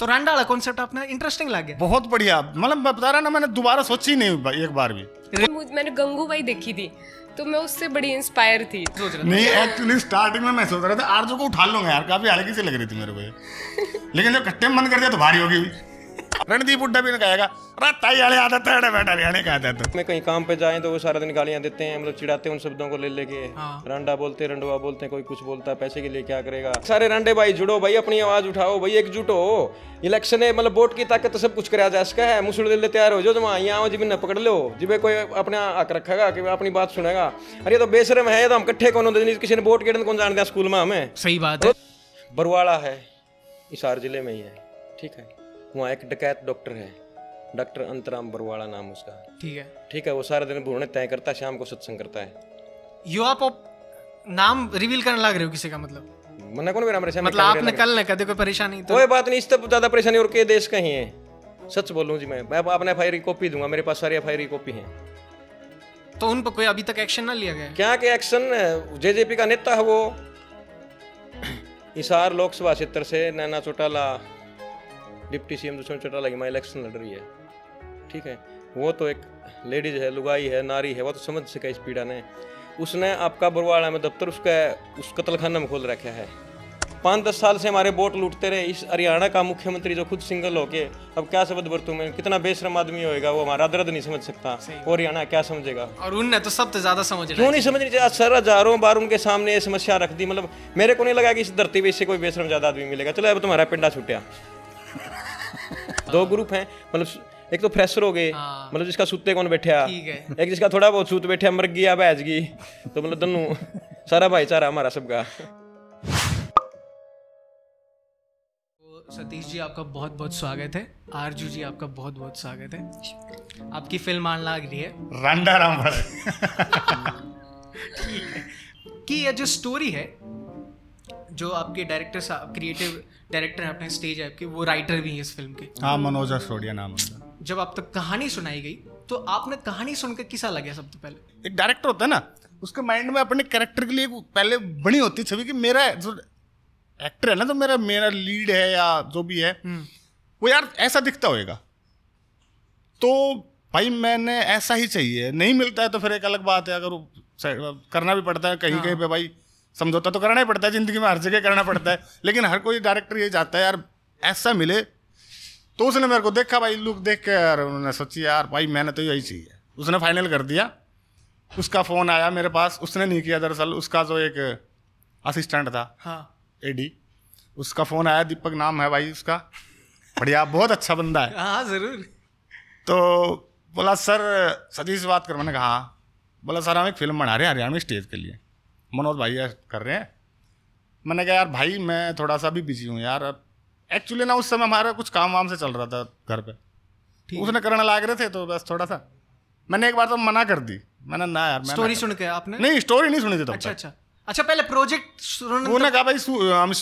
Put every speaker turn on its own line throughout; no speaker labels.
तो वाला कॉन्सेप्ट आपने इंटरेस्टिंग लगे बहुत बढ़िया मतलब मैं बता रहा ना मैंने दोबारा सोची नहीं एक बार भी
तो मैंने गंगूबाई देखी थी तो मैं उससे बड़ी इंस्पायर थी सोच रहा नहीं एक्चुअली
स्टार्टिंग में मैं सोच रहा था आरजू को उठा लूंगा यार काफी हल्की सी लग रही थी मेरे को लेकिन जब कट्टे में बंद
कर दिया तो भारी होगी रणदीप हुड्डा भी कहेगा रत्ताई वाले आदत है बैठा रहने का आदत है कहीं काम पे जाए तो वो सारा दिन गालियां देते हैं मतलब चिढ़ाते हैं उन शब्दों को ले लेके हाँ। रंडा बोलते रंडवा बोलते हैं कोई कुछ बोलता है पैसे के लिए क्या करेगा सारे रंडे भाई जुड़ो भाई अपनी आवाज उठाओ भाई एकजुट हो इलेक्शन है मतलब वोट की ताकत तो सब कुछ कराया जा सका है मुसुड़ ले तैयार हो जो जमा यहाँ आओ जिबिन पकड़ लो जिम्मे कोई अपना हक रखेगा कि अपनी बात सुनेगा अरे तो बेशरम है तो हम कट्ठे कौन होते किसी ने वोट गेड़ कौन जानते हैं स्कूल में हमें सही बात है बरवाड़ा है इसार जिले में ही है ठीक है वहाँ एक डकैत डॉक्टर है डॉक्टर अंतराम बरवाड़ा नाम उसका ठीक है ठीक है वो सारे दिन भूरने तय करता है शाम को सत्संग करता है
युवा आप नाम रिवील करने लग रहे हो किसी का मतलब
मना कौन मेरा मेरे मतलब आप निकल
ना कदे कोई परेशानी तो कोई बात
नहीं इस इससे ज्यादा परेशानी और के देश का ही है सच बोलूं जी मैं मैं अपने एफ की कॉपी दूंगा मेरे पास सारी एफ की कॉपी है तो उन पर कोई अभी तक एक्शन ना लिया गया क्या कि एक्शन जेजेपी का नेता है वो इसार लोकसभा क्षेत्र से नैना चौटाला डिप्टी एम दुष्यंत चौटाला की माँ इलेक्शन लड़ रही है ठीक है वो तो एक लेडीज है लुगाई है नारी है वो तो समझ सके इस पीड़ा ने उसने आपका बरवाड़ा में दफ्तर उसका उस कतलखाना में खोल रखा है पाँच दस साल से हमारे वोट लूटते रहे इस हरियाणा का मुख्यमंत्री जो खुद सिंगल होके अब क्या शब्द बरतू में कितना बेशरम आदमी होएगा वो हमारा दर्द नहीं समझ सकता और हरियाणा क्या समझेगा और उनने तो सबसे ज्यादा समझ क्यों नहीं समझ रही सर हजारों बार उनके सामने ये समस्या रख दी मतलब मेरे को नहीं लगा कि इस धरती पर इससे कोई बेशरम ज्यादा आदमी मिलेगा चलो अब तुम्हारा पिंडा छुटिया हाँ। दो ग्रुप हैं मतलब एक तो फ्रेशर हो गए हाँ। मतलब जिसका सुते कौन बैठा एक जिसका थोड़ा बहुत सूत बैठा मर गया भैज गई तो मतलब दोनों सारा भाईचारा हमारा सबका
तो सतीश जी आपका बहुत बहुत स्वागत है आरजू जी आपका बहुत बहुत स्वागत है आपकी फिल्म आन लाग रही है
रंडा राम
ठीक है कि ये जो स्टोरी है जो आपके डायरेक्टर क्रिएटिव डायरेक्टर हैं अपने स्टेज ऐप के वो राइटर भी हैं इस फिल्म के हाँ मनोज
असोडिया नाम है
जब आप तक कहानी सुनाई गई तो आपने कहानी
सुनकर किसा लगा सबसे पहले एक डायरेक्टर होता है ना उसके माइंड में अपने कैरेक्टर के लिए पहले बनी होती छवि कि मेरा जो एक्टर है ना तो मेरा मेरा लीड है या जो भी है हम्म। वो यार ऐसा दिखता होएगा तो भाई मैंने ऐसा ही चाहिए नहीं मिलता है तो फिर एक अलग बात है अगर करना भी पड़ता है कहीं हाँ। कहीं पे भाई समझौता तो करना ही पड़ता है ज़िंदगी में हर जगह करना पड़ता है लेकिन हर कोई डायरेक्टर ये चाहता है यार ऐसा मिले तो उसने मेरे को देखा भाई लुक देख के यार उन्होंने सोची यार भाई मैंने तो यही चाहिए उसने फाइनल कर दिया उसका फ़ोन आया मेरे पास उसने नहीं किया दरअसल उसका जो एक असिस्टेंट था हाँ एडी उसका फ़ोन आया दीपक नाम है भाई उसका बढ़िया बहुत अच्छा बंदा है हाँ ज़रूर तो बोला सर सतीश बात कर मैंने कहा हाँ। बोला सर हम एक फिल्म बना रहे हैं हरियाणा में स्टेज के लिए मनोज भाई कर रहे हैं मैंने कहा यार भाई मैं थोड़ा सा भी बिजी हूँ यार एक्चुअली ना उस समय हमारा कुछ काम वाम से चल रहा था घर पे उसने करने लाग रहे थे तो बस थोड़ा सा मैंने एक बार तो मना कर दी मैंने ना यार मैं स्टोरी सुन के आपने नहीं स्टोरी नहीं सुनी थी अच्छा अच्छा
अच्छा पहले प्रोजेक्ट तो- उन्होंने कहा
भाई हम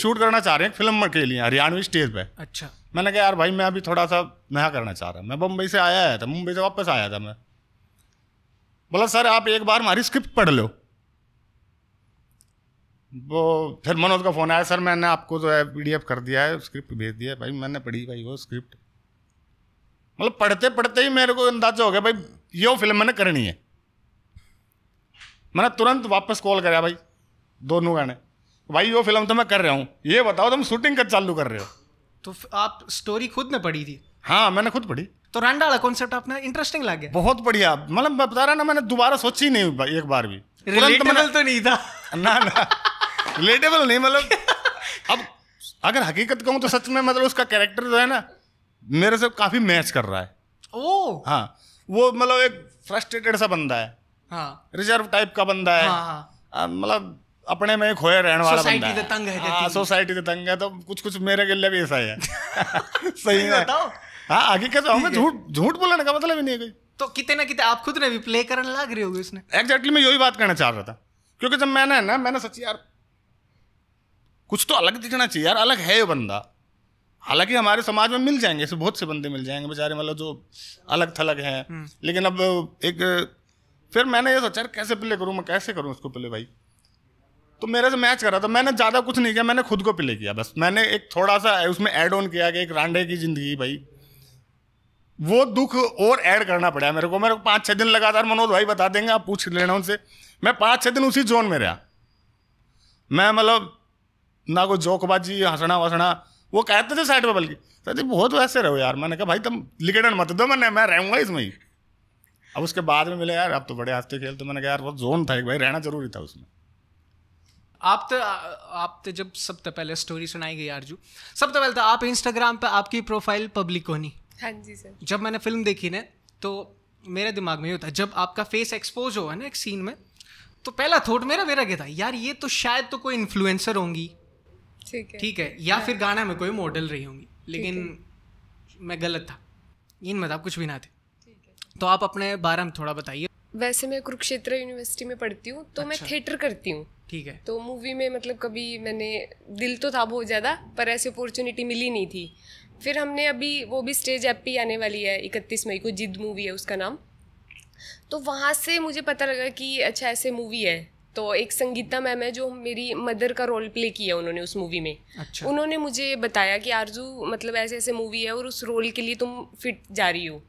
शूट करना चाह रहे हैं फिल्म के लिए हरियाणवी स्टेज पे अच्छा मैंने कहा यार भाई मैं अभी थोड़ा सा नया करना चाह रहा हूँ मैं मुंबई से आया था तो मुंबई से वापस आया था मैं बोला सर आप एक बार हमारी स्क्रिप्ट पढ़ लो वो फिर मनोज का फ़ोन आया सर मैंने आपको जो है पी कर दिया है स्क्रिप्ट भेज दिया है भाई मैंने पढ़ी भाई वो स्क्रिप्ट मतलब पढ़ते पढ़ते ही मेरे को अंदाजा हो गया भाई यो फिल्म मैंने करनी है मैंने तुरंत वापस कॉल करा भाई दोनों गाने भाई यो फिल्म तो मैं कर रहा हूँ ये बताओ तुम शूटिंग कब चालू कर रहे हो तो आप स्टोरी खुद ने पढ़ी थी हाँ मैंने खुद पढ़ी तो रंडा वाला कॉन्सेप्ट आपने इंटरेस्टिंग लगे बहुत बढ़िया मतलब मैं बता रहा ना मैंने दोबारा सोची नहीं एक बार भी तो नहीं था ना ना रिलेटेबल नहीं मतलब अब अगर हकीकत कहूँ तो सच में मतलब उसका कैरेक्टर जो है ना मेरे से काफ़ी मैच कर रहा है ओ हाँ वो मतलब एक फ्रस्ट्रेटेड सा बंदा है हाँ रिजर्व टाइप का बंदा है हाँ, हाँ। मतलब अपने में खोए रहने वाला बंदा है तंग है हाँ सोसाइटी से तंग है तो कुछ कुछ मेरे के लिए भी ऐसा ही है सही है हाँ हकीकत हमें झूठ झूठ बोलने का मतलब ही नहीं है तो कितने ना कितने आप खुद ने भी प्ले करने लग रही होगी उसने एग्जैक्टली मैं यही बात करना चाह रहा था क्योंकि जब मैंने ना मैंने सच यार कुछ तो अलग दिखना चाहिए यार अलग है ये बंदा हालांकि हमारे समाज में मिल जाएंगे ऐसे बहुत से बंदे मिल जाएंगे बेचारे मतलब जो अलग थलग हैं हम्म। लेकिन अब एक फिर मैंने ये सोचा कैसे प्ले करूँ मैं कैसे करूँ उसको प्ले भाई तो मेरे से मैच करा था मैंने ज़्यादा कुछ नहीं किया मैंने खुद को प्ले किया बस मैंने एक थोड़ा सा उसमें ऐड ऑन किया कि एक रांडे की ज़िंदगी भाई वो दुख और ऐड करना पड़ा मेरे को मेरे को पाँच छः दिन लगातार मनोज भाई बता देंगे आप पूछ लेना उनसे मैं पाँच छः दिन उसी जोन में रहा मैं मतलब ना कोई जोकबाजी हंसना वसना वो कहते थे साइड पर बल्कि कहते बहुत वैसे रहो यार मैंने कहा भाई तुम लिकेटन मत दो मैंने मैं रहूँगा इसमें ही अब उसके बाद में मिले यार अब तो बड़े हंसते खेलते मैंने कहा यार वो जोन था एक भाई रहना जरूरी था उसमें
आप तो आप तो जब सब तो पहले स्टोरी सुनाई गई अर्जू सब तो पहले तो आप इंस्टाग्राम पर आपकी प्रोफाइल पब्लिक होनी हाँ जी सर जब मैंने फिल्म देखी ना तो मेरे दिमाग में ये होता जब आपका फेस एक्सपोज हो है ना एक सीन में तो पहला थॉट मेरा मेरा क्या था यार ये तो शायद तो कोई इन्फ्लुएंसर होंगी
ठीक है ठीक है या हाँ। फिर
गाना में कोई मॉडल रही होंगी लेकिन मैं गलत था इन मतलब आप कुछ भी ना थे तो आप अपने बारे
में थोड़ा बताइए वैसे मैं कुरुक्षेत्र यूनिवर्सिटी में पढ़ती हूँ तो अच्छा। मैं थिएटर करती हूँ ठीक है तो मूवी में मतलब कभी मैंने दिल तो था बहुत ज़्यादा पर ऐसी अपॉर्चुनिटी मिली नहीं थी फिर हमने अभी वो भी स्टेज ऐप ही आने वाली है इकतीस मई को जिद मूवी है उसका नाम तो वहाँ से मुझे पता लगा कि अच्छा ऐसे मूवी है तो एक संगीता मैम है जो मेरी मदर का रोल प्ले किया उन्होंने उस मूवी में अच्छा। उन्होंने मुझे बताया कि आरजू मतलब ऐसे ऐसे मूवी है और उस रोल के लिए तुम फिट जा रही हो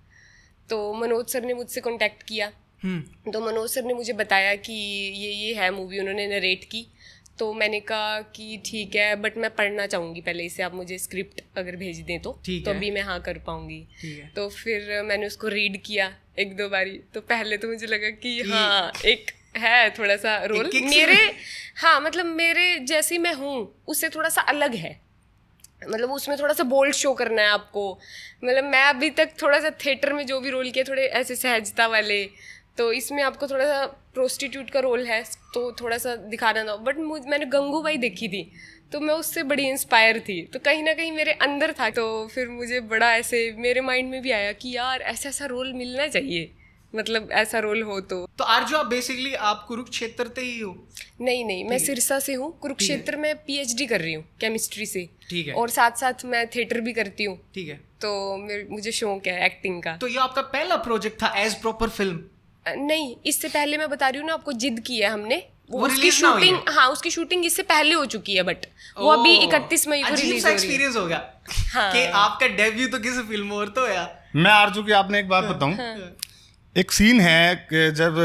तो मनोज सर ने मुझसे कॉन्टेक्ट किया हम्म। तो मनोज सर ने मुझे बताया कि ये ये है मूवी उन्होंने नरेट की तो मैंने कहा कि ठीक है बट मैं पढ़ना चाहूँगी पहले इसे आप मुझे स्क्रिप्ट अगर भेज दें तो तो अभी मैं हाँ कर पाऊँगी तो फिर मैंने उसको रीड किया एक दो बारी तो पहले तो मुझे लगा कि हाँ एक है थोड़ा सा रोल मेरे हाँ मतलब मेरे जैसी मैं हूँ उससे थोड़ा सा अलग है मतलब उसमें थोड़ा सा बोल्ड शो करना है आपको मतलब मैं अभी तक थोड़ा सा थिएटर में जो भी रोल किया थोड़े ऐसे सहजता वाले तो इसमें आपको थोड़ा सा प्रोस्टिट्यूट का रोल है तो थोड़ा सा दिखाना था बट मैंने गंगूबाई देखी थी तो मैं उससे बड़ी इंस्पायर थी तो कहीं ना कहीं मेरे अंदर था तो फिर मुझे बड़ा ऐसे मेरे माइंड में भी आया कि यार ऐसा ऐसा रोल मिलना चाहिए मतलब ऐसा रोल हो तो तो आरजू आप बेसिकली आप कुरुक्षेत्र से ही हो नहीं नहीं मैं सिरसा से हूँ कुरुक्षेत्र में पीएचडी कर रही हूँ केमिस्ट्री से ठीक है और साथ साथ मैं थिएटर भी करती हूँ ठीक है तो मुझे शौक है एक्टिंग का तो ये आपका पहला प्रोजेक्ट था एज प्रॉपर फिल्म नहीं इससे पहले मैं बता रही हूँ ना आपको जिद की है हमने वो, उसकी शूटिंग हाँ उसकी शूटिंग इससे पहले हो चुकी है बट वो अभी इकतीस मई को रिलीज हो रही है हो गया। हाँ। कि
आपका डेब्यू तो किस फिल्म और तो यार
मैं आरजू की आपने एक बात हाँ। बताऊं हाँ। एक सीन है कि जब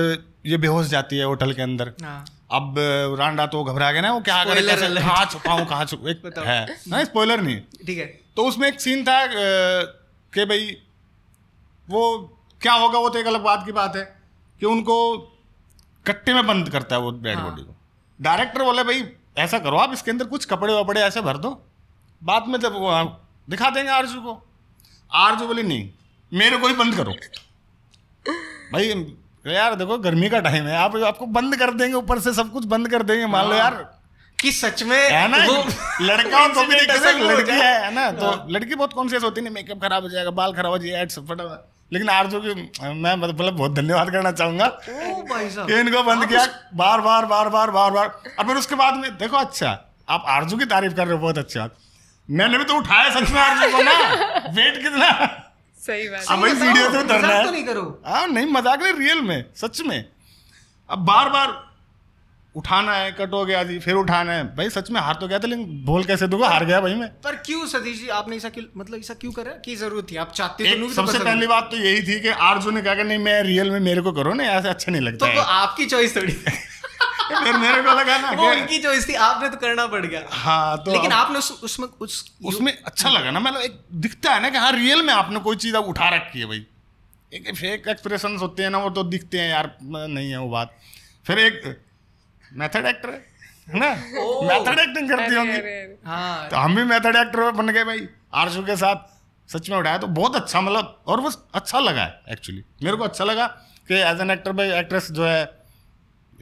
ये बेहोश जाती है होटल के अंदर हाँ। अब रांडा तो घबरा गया ना वो क्या करे कहाँ छुपाऊँ कहाँ छुप एक है ना स्पॉइलर नहीं ठीक है तो उसमें एक सीन था कि भाई वो क्या होगा वो तो एक अलग बात की बात है कि उनको कट्टे में बंद करता है वो डेड बॉडी हाँ। को डायरेक्टर बोले भाई ऐसा करो आप इसके अंदर कुछ कपड़े वपड़े ऐसे भर दो बाद में जब हाँ, दिखा देंगे आरजू को आरजू बोली नहीं मेरे को ही बंद करो भाई यार देखो गर्मी का टाइम है आप आपको बंद कर देंगे ऊपर से सब कुछ बंद कर देंगे मान लो हाँ। यार कि सच में है ना लड़का तो भी लड़की है ना तो हाँ। लड़की बहुत कॉन्शियस होती है मेकअप खराब हो जाएगा बाल खराब हो जाएगा लेकिन आरजू की मैं मतलब बहुत धन्यवाद करना चाहूंगा ये इनको बंद किया बार बार बार बार बार बार और फिर उसके बाद में देखो अच्छा आप आरजू की तारीफ कर रहे हो बहुत अच्छा मैंने भी तो उठाया सच में आरजू को ना वेट कितना सही बात अब वीडियो तो है नहीं करो हाँ नहीं मजाक नहीं रियल में सच में अब बार बार उठाना है कट हो गया जी फिर उठाना है भाई सच में हार तो गया था लेकिन बोल कैसे दूंगा हार गया भाई मैं
पर क्यों सतीश जी आपने ऐसा मतलब ऐसा क्यों करा की जरूरत थी आप चाहते तो, तो सबसे पहली
बात तो यही थी कि आरजू ने कहा कि नहीं मैं रियल में मेरे को करो ना ऐसे अच्छा नहीं लगता तो आपकी चॉइस थोड़ी
फिर मेरे को लगा ना वो उनकी
थी आपने तो करना पड़ गया हाँ तो लेकिन आप, आपने उस, उस उसमें अच्छा लगा ना मतलब एक दिखता है ना कि हाँ रियल में आपने कोई चीज़ उठा रखी है भाई एक फेक एक्सप्रेशन होते हैं ना वो तो दिखते हैं यार नहीं है वो बात फिर एक मेथड एक्टर है ना मेथड एक्टिंग करती होंगी हाँ तो हम भी मेथड एक्टर बन गए भाई आरशू के साथ सच में उठाया तो बहुत अच्छा मतलब और बस अच्छा लगा है एक्चुअली मेरे को अच्छा लगा कि एज एन एक्टर भाई एक्ट्रेस जो है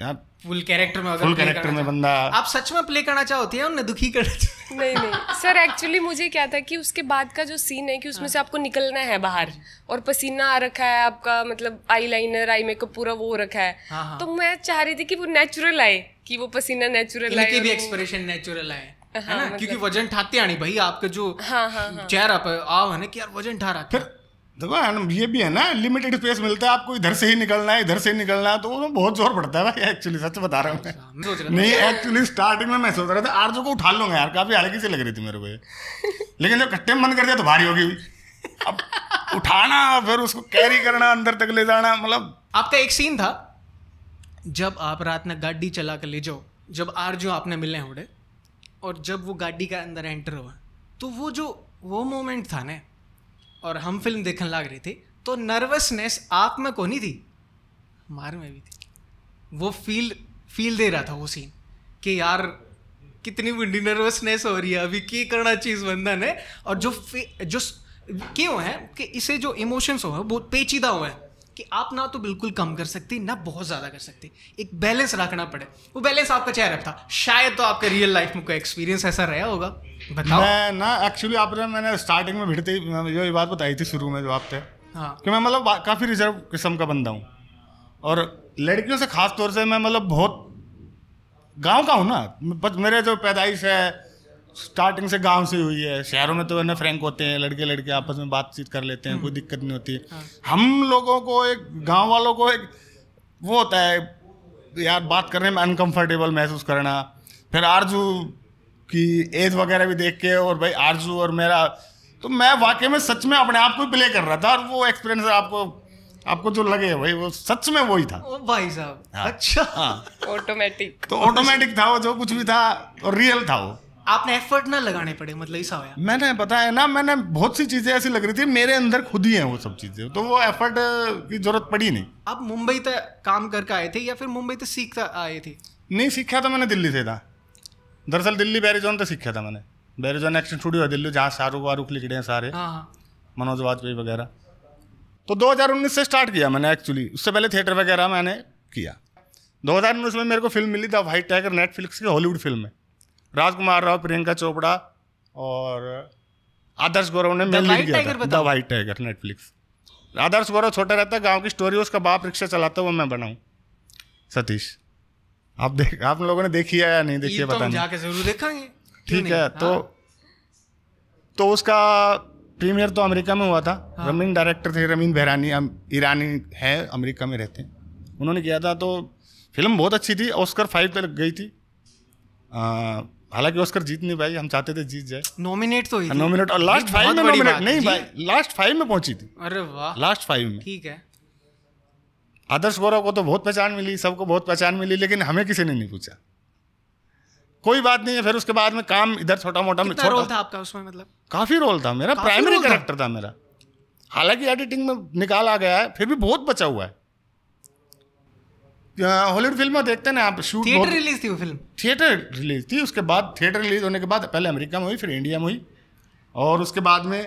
फुल
कैरेक्टर में फुल कैरेक्टर में
बंदा
आप सच में प्ले करना चाहते हैं उन्हें दुखी करना नहीं नहीं सर एक्चुअली मुझे क्या था कि उसके बाद का जो सीन है कि उसमें से हाँ। आपको निकलना है बाहर और पसीना आ रखा है आपका मतलब आई लाइनर आई मेकअप पूरा वो रखा है हाँ, हाँ। तो मैं चाह रही थी कि वो नेचुरल आए कि वो पसीना नेचुरल आए भी
एक्सप्रेशन नेचुरल आए
है ना क्योंकि मतलब-
वजन ठाते आनी भाई आपका जो चेहरा पर आओ है ना कि यार वजन ठा रहा फिर
देखो ये भी है ना लिमिटेड स्पेस मिलता है आपको इधर से ही निकलना है इधर से ही निकलना है तो उसमें तो बहुत जोर पड़ता है भाई एक्चुअली सच बता रहा हूँ मैं
अच्छा, नहीं एक्चुअली
स्टार्टिंग में मैं सोच रहा था आरजो को उठा लूंगा यार काफी हल्की सी लग रही थी मेरे को लेकिन जब कट्टे में बंद कर दिया तो भारी होगी अब उठाना फिर उसको कैरी करना अंदर तक ले जाना मतलब आपका एक सीन था
जब आप रात में गाड़ी चला कर ले जाओ जब आरजो आपने मिलने उड़े और जब वो गाड़ी का अंदर एंटर हुआ तो वो जो वो मोमेंट था ना और हम फिल्म देखने लग रहे थे तो नर्वसनेस आप में को नहीं थी हमारे में भी थी वो फील फील दे रहा था वो सीन कि यार कितनी बुंडी नर्वसनेस हो रही है अभी की करना चीज़ बंधन है और जो जो क्यों है कि इसे जो इमोशंस हो हैं बहुत पेचीदा हुए हैं कि आप ना तो बिल्कुल कम कर सकते ना बहुत ज़्यादा कर सकते एक बैलेंस रखना पड़े वो बैलेंस आपका चेहरा था शायद
तो आपका रियल लाइफ में कोई एक्सपीरियंस ऐसा रहा होगा बताओ मैं ना एक्चुअली आपने मैंने स्टार्टिंग में भिड़ते ही जो ये बात बताई थी शुरू में जो आप थे हाँ कि मैं मतलब काफ़ी रिजर्व किस्म का बंदा हूँ और लड़कियों से खास तौर से मैं मतलब बहुत गांव का हूँ ना मेरे जो पैदाइश है स्टार्टिंग से गांव से हुई है शहरों में तो ना फ्रेंक होते हैं लड़के लड़के आपस में बातचीत कर लेते हैं हम्म। कोई दिक्कत नहीं होती हाँ। हम लोगों को एक गांव वालों को एक वो होता है यार बात करने में अनकंफर्टेबल महसूस करना फिर आरजू की एज वगैरह भी देख के और भाई आरजू और मेरा तो मैं वाकई में सच में अपने आप को प्ले कर रहा था और वो एक्सपीरियंस आपको आपको जो लगे भाई वो सच में वही था
ओ भाई साहब हाँ। अच्छा ऑटोमेटिक हाँ। तो
ऑटोमेटिक था वो जो कुछ भी था और रियल था वो
आपने एफर्ट ना लगाने पड़े मतलब ऐसा होया
मैंने पता है ना मैंने बहुत सी चीज़ें ऐसी लग रही थी मेरे अंदर खुद ही है वो सब चीज़ें तो वो एफर्ट की जरूरत पड़ी नहीं
आप मुंबई तक तो काम करके आए थे या फिर मुंबई तक तो सीख आए थे
नहीं सीखा तो मैंने दिल्ली से था दरअसल दिल्ली बैरिजोन तो सीखा था मैंने बैरिजोन एक्शन स्टूडियो है दिल्ली जहाँ शाहरुख लिख रहे हैं सारे हाँ, हाँ। मनोज वाजपेयी वगैरह तो 2019 से स्टार्ट किया मैंने एक्चुअली उससे पहले थिएटर वगैरह मैंने किया 2019 में मेरे को फिल्म मिली था वाइट टाइगर नेटफ्लिक्स की हॉलीवुड फिल्म है राजकुमार राव प्रियंका चोपड़ा और आदर्श गौरव ने मेन लीड किया था the white tiger Netflix Adarsh Gourav छोटा रहता है गाँव की स्टोरी उसका बाप रिक्शा चलाता है वो मैं बनाऊँ सतीश आप देख आप लोगों ने देखी है या नहीं देखी है तो पता नहीं जरूर देखेंगे
ठीक है तो हाँ।
तो उसका प्रीमियर तो अमेरिका में हुआ था हाँ। रमीन डायरेक्टर थे रमीन बहरानी ईरानी है अमेरिका में रहते हैं उन्होंने किया था तो फिल्म बहुत अच्छी थी ऑस्कर फाइव तक गई थी हालांकि ऑस्कर जीत नहीं भाई हम चाहते थे जीत जाए नॉमिनेट तो नॉमिनेट और लास्ट फाइव में नॉमिनेट नहीं भाई लास्ट फाइव में पहुंची थी अरे वाह लास्ट फाइव में ठीक है आदर्श गौरव को तो बहुत पहचान मिली सबको बहुत पहचान मिली लेकिन हमें किसी ने नहीं पूछा कोई बात नहीं है फिर उसके बाद में काम इधर छोटा मोटा में रोल था
आपका उसमें मतलब
काफी रोल था मेरा प्राइमरी कैरेक्टर था मेरा हालांकि एडिटिंग में निकाल आ गया है फिर भी बहुत बचा हुआ है हॉलीवुड फिल्म देखते ना आप शूट थिएटर रिलीज थी वो फिल्म थिएटर रिलीज थी उसके बाद थिएटर रिलीज होने के बाद पहले अमेरिका में हुई फिर इंडिया में हुई और उसके बाद में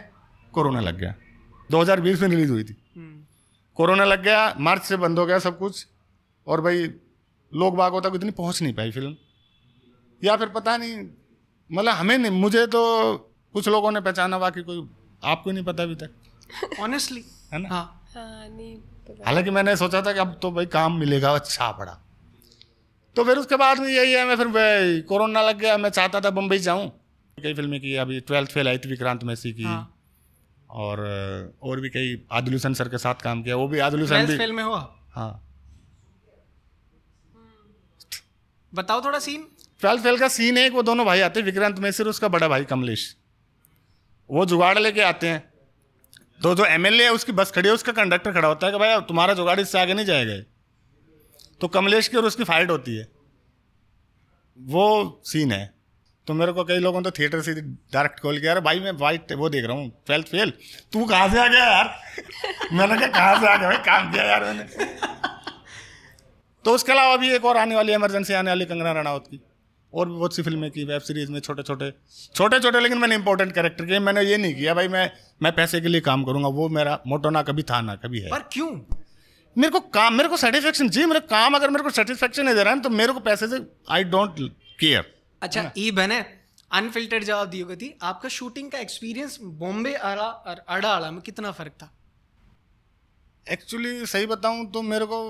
कोरोना लग गया 2020 में रिलीज हुई थी हम्म। कोरोना लग गया मार्च से बंद हो गया सब कुछ और भाई लोग बागों तक इतनी पहुँच नहीं पाई फिल्म या फिर पता नहीं मतलब हमें नहीं मुझे तो कुछ लोगों ने पहचाना बाकी कोई आपको नहीं पता अभी तक ऑनेस्टली है ना हाँ, हाँ नहीं तो हालांकि मैंने सोचा था कि अब तो भाई काम मिलेगा अच्छा पड़ा तो फिर उसके बाद में यही है मैं फिर कोरोना लग गया मैं चाहता था बम्बई जाऊँ कई फिल्में की अभी ट्वेल्थ फेल आई थी विक्रांत मैसी की हाँ। और और भी कई आदिल हुसैन सर के साथ काम किया वो भी आदिल हुसैन भी फेल में हुआ हाँ बताओ थोड़ा सीन ट्वेल्थ फेल का सीन है वो दोनों भाई आते हैं विक्रांत मैसी और उसका बड़ा भाई कमलेश वो जुगाड़ लेके आते हैं तो जो एम एल है उसकी बस खड़ी है उसका कंडक्टर खड़ा होता है कि भाई तुम्हारा जुगाड़ इससे आगे नहीं जाएगा तो कमलेश की और उसकी फाइट होती है वो सीन है तो मेरे को कई लोगों ने तो थिएटर से डायरेक्ट कॉल किया अरे भाई मैं वाइट वो देख रहा हूँ ट्वेल्थ फेल तू कहाँ से आ गया यार मैंने कहा कहाँ से आ गया भाई काम किया यार मैंने तो उसके अलावा अभी एक और आने वाली इमरजेंसी आने वाली कंगना रनावत की और बहुत सी फिल्में की वेब सीरीज में छोटे छोटे छोटे छोटे लेकिन मैंने इंपॉर्टेंट कैरेक्टर किए मैंने ये नहीं किया भाई मैं मैं पैसे के लिए काम करूंगा वो मेरा मोटो ना कभी था ना कभी है पर क्यों मेरे को काम मेरे को सेटिस्फेक्शन जी मेरे काम अगर मेरे को सेटिस्फेक्शन नहीं दे रहा है तो मेरे को पैसे से आई डोंट केयर अच्छा ई बने
अनफिल्टर्ड जवाब दियोगे थी आपका शूटिंग का एक्सपीरियंस बॉम्बे
आला और अड़ा आला में कितना फ़र्क था एक्चुअली सही बताऊं तो मेरे को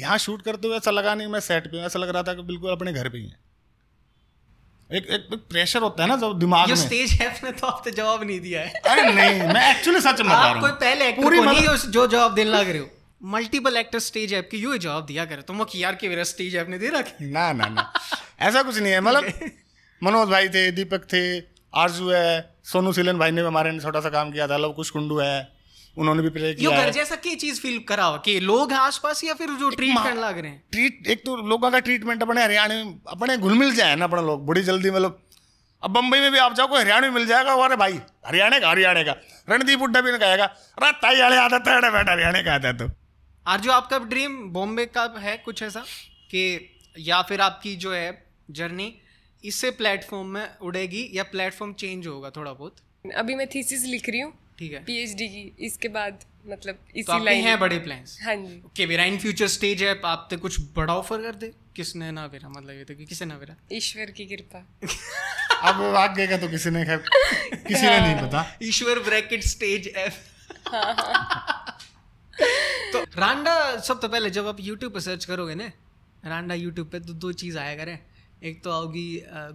यहाँ शूट करते हुए ऐसा लगा नहीं मैं सेट पे ऐसा लग रहा था कि बिल्कुल अपने घर पे ही है एक एक प्रेशर तो होता है ना जब दिमाग में स्टेज
है में तो आपने जवाब नहीं दिया है अरे नहीं मैं एक्चुअली सच बता रहा कोई पहले एक्टर को नहीं उस
जो जवाब देने लग रहे हो
मल्टीपल एक्टर स्टेज ऐप की यूं जवाब दिया करे तुम यार के मेरा स्टेज ऐप ने दे रखे
ना ना ना ऐसा कुछ नहीं है मतलब मनोज भाई थे दीपक थे आरजू है सोनू सिलन भाई ने हमारे ने छोटा सा काम किया था लव कुछ कुंडू है उन्होंने भी प्रे किया है
जैसा की चीज फील करा कि लोग आस
पास या फिर जो ट्रीट करने लग रहे हैं ट्रीट एक तो लोगों का ट्रीटमेंट अपने हरियाणा में अपने घुल मिल जाए ना अपने लोग बड़ी जल्दी मतलब अब बम्बई में भी आप जाओगे हरियाणा में मिल जाएगा अरे भाई हरियाणा का हरियाणा का रणदीप हुड्डा भी कहेगा अरे ताई वाले आदत है अरे बैठा हरियाणा का आता तो और जो
आपका ड्रीम बॉम्बे का है कुछ ऐसा कि या फिर आपकी जो है जर्नी इससे प्लेटफॉर्म में उड़ेगी या प्लेटफॉर्म चेंज होगा थोड़ा बहुत अभी मैं थीसिस लिख रही हूँ ठीक है
पीएचडी की इसके बाद मतलब इसी तो लाइन हैं बड़े प्लान्स हाँ जी
ओके मेरा इन फ्यूचर स्टेज है आप तो कुछ बड़ा ऑफर कर दे किसने ना मेरा मतलब ये था तो कि किसने ना मेरा
ईश्वर की कृपा
अब वो भाग तो किसी ने खैर किसी ने नहीं हाँ। पता
ईश्वर
ब्रैकेट स्टेज एफ तो रांडा सब तो पहले जब आप यूट्यूब पर सर्च करोगे ना रांडा यूट्यूब पे तो दो चीज़ आया करें एक तो आओगी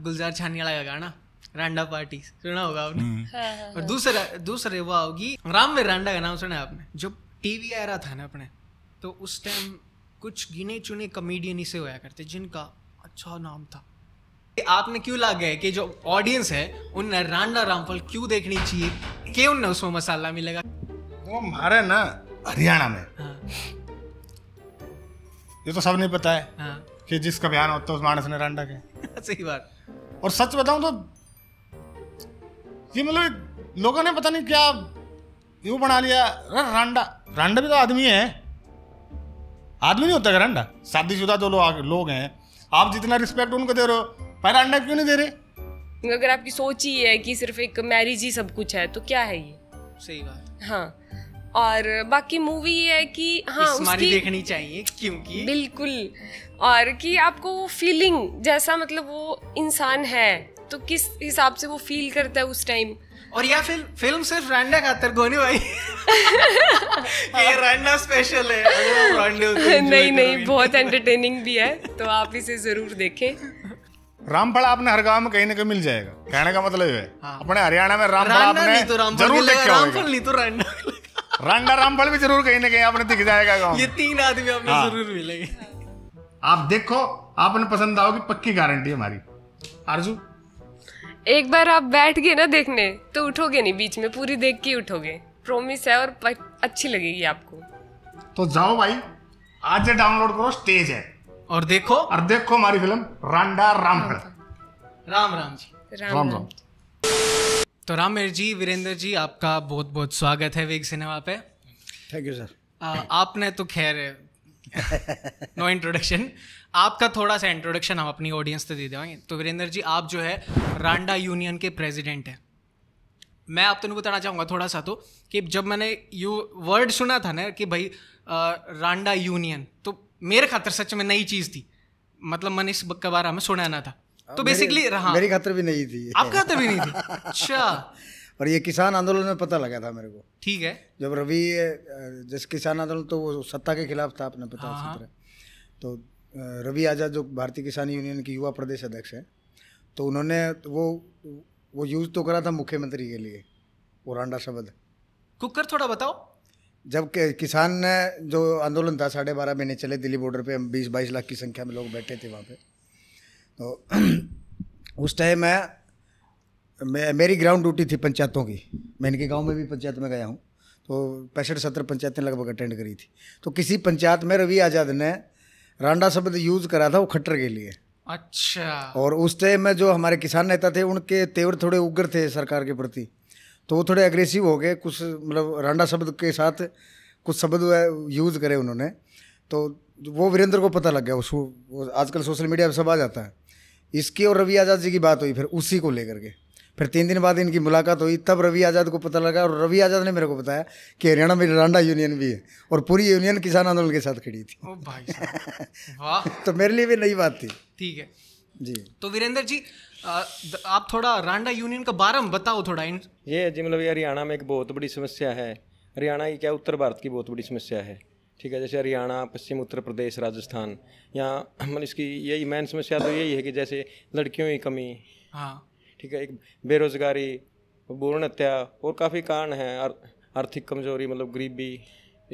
गुलजार छानियाला का गाना रांडा पार्टी सुना होगा आपने हम्म। हाँ, हाँ, हाँ। और दूसरा दूसरे वो होगी में रांडा का नाम सुना है आपने जब टीवी आ रहा था ना अपने तो उस टाइम कुछ गिने चुने कमेडियन ही से होया करते जिनका अच्छा नाम था आपने क्यों लागे गए कि जो ऑडियंस है उनने रांडा रामफल क्यों देखनी चाहिए
क्यों उन्हें उसमें मसाला मिलेगा वो हमारे ना हरियाणा में हाँ। ये तो सब नहीं पता है हाँ। कि जिसका बयान होता है उस मानस ने रांडा के सही बात और सच बताऊं तो ये मतलब लोगों ने पता नहीं क्या यू बना लिया रांडा रांडा भी तो आदमी है आदमी नहीं होता क्या रांडा शादीशुदा जो लोग लोग हैं आप जितना रिस्पेक्ट उनको दे रहे हो
पर रांडा क्यों नहीं दे रहे अगर आपकी सोच ही है कि सिर्फ एक मैरिज ही सब कुछ है तो क्या है ये सही बात हाँ और बाकी मूवी ये है कि हाँ उसकी देखनी चाहिए क्योंकि बिल्कुल और कि आपको वो फीलिंग जैसा मतलब वो इंसान है तो किस हिसाब से वो फील करता है उस टाइम और या फिर फिल्म सिर्फ रैंडा खातर गोनी भाई ये रैंडा स्पेशल है अगर नहीं नहीं बहुत एंटरटेनिंग भी है तो आप इसे जरूर देखें
रामफला आपने हर गांव में कहीं ना कहीं मिल जाएगा कहने का मतलब है हाँ। अपने हरियाणा में रामफला आपने तो जरूर देखा रामफल नहीं तो रैंडा रैंडा रामफल भी जरूर कहीं ना कहीं आपने दिख जाएगा गांव ये
तीन आदमी आपने हाँ। जरूर मिलेंगे
आप देखो आपने पसंद आओगी पक्की गारंटी हमारी
आरजू एक बार आप बैठ गए ना देखने तो उठोगे नहीं बीच में पूरी देख के उठोगे प्रोमिस है और अच्छी लगेगी आपको
तो जाओ भाई आज डाउनलोड करो स्टेज है और देखो और देखो हमारी फिल्म रांडा राम
राम राम जी राम राम, राम। तो रामेर जी वीरेंद्र जी आपका बहुत बहुत स्वागत है वेग सिनेमा पे थैंक यू सर आपने तो खैर नो इंट्रोडक्शन आपका थोड़ा सा इंट्रोडक्शन हम अपनी ऑडियंस से दे देंगे तो वीरेंद्र जी आप जो है रांडा यूनियन के प्रेसिडेंट हैं मैं आप तेन बताना चाहूँगा थोड़ा सा तो कि जब मैंने यू वर्ड सुना था ना कि भाई रांडा यूनियन तो मेरे खातर सच में नई चीज़ थी मतलब मैंने इस के बारे में सुना ना था तो बेसिकली रहा मेरी
खातर भी नहीं थी आपका खातर भी नहीं
थी अच्छा
और ये किसान आंदोलन में पता लगा था मेरे को ठीक है जब रवि जैसे किसान आंदोलन तो वो सत्ता के खिलाफ था अपने पता हाँ, हाँ। तो रवि आज़ाद जो भारतीय किसान यूनियन के युवा प्रदेश अध्यक्ष हैं तो उन्होंने वो वो यूज़ तो करा था मुख्यमंत्री के लिए रांडा शब्द
कुकर थोड़ा बताओ
जब किसान ने जो आंदोलन था साढ़े बारह महीने चले दिल्ली बॉर्डर पे हम बीस बाईस लाख की संख्या में लोग बैठे थे वहाँ पे तो उस टाइम मैं, मैं मेरी ग्राउंड ड्यूटी थी पंचायतों की मैं इनके गांव में भी पंचायत में गया हूँ तो पैंसठ सत्तर पंचायतें लगभग अटेंड करी थी तो किसी पंचायत में रवि आज़ाद ने रांडा शब्द यूज करा था वो खट्टर के लिए अच्छा और उस टाइम में जो हमारे किसान नेता थे उनके तेवर थोड़े उग्र थे सरकार के प्रति तो वो थोड़े अग्रेसिव हो गए कुछ मतलब रांडा शब्द के साथ कुछ शब्द यूज़ करे उन्होंने तो वो वीरेंद्र को पता लग गया उसको आजकल सोशल मीडिया पर सब आ जाता है इसकी और रवि आज़ाद जी की बात हुई फिर उसी को लेकर के फिर तीन दिन बाद इनकी मुलाकात हुई तब रवि आज़ाद को पता लगा और रवि आज़ाद ने मेरे को बताया कि हरियाणा में रांडा यूनियन भी है और पूरी यूनियन किसान आंदोलन के साथ खड़ी थी
ओ भाई वाह
तो मेरे लिए भी नई बात थी ठीक है जी
तो वीरेंद्र जी आप थोड़ा रांडा यूनियन का बारे में बताओ थोड़ा इन
ये जी मतलब हरियाणा में एक बहुत बड़ी समस्या है हरियाणा ही क्या उत्तर भारत की बहुत बड़ी समस्या है ठीक है जैसे हरियाणा पश्चिम उत्तर प्रदेश राजस्थान यहाँ मतलब इसकी यही मेन समस्या तो यही है कि जैसे लड़कियों की कमी हाँ ठीक है एक बेरोज़गारी भूर्ण हत्या और काफ़ी कारण हैं आर्थिक कमजोरी मतलब गरीबी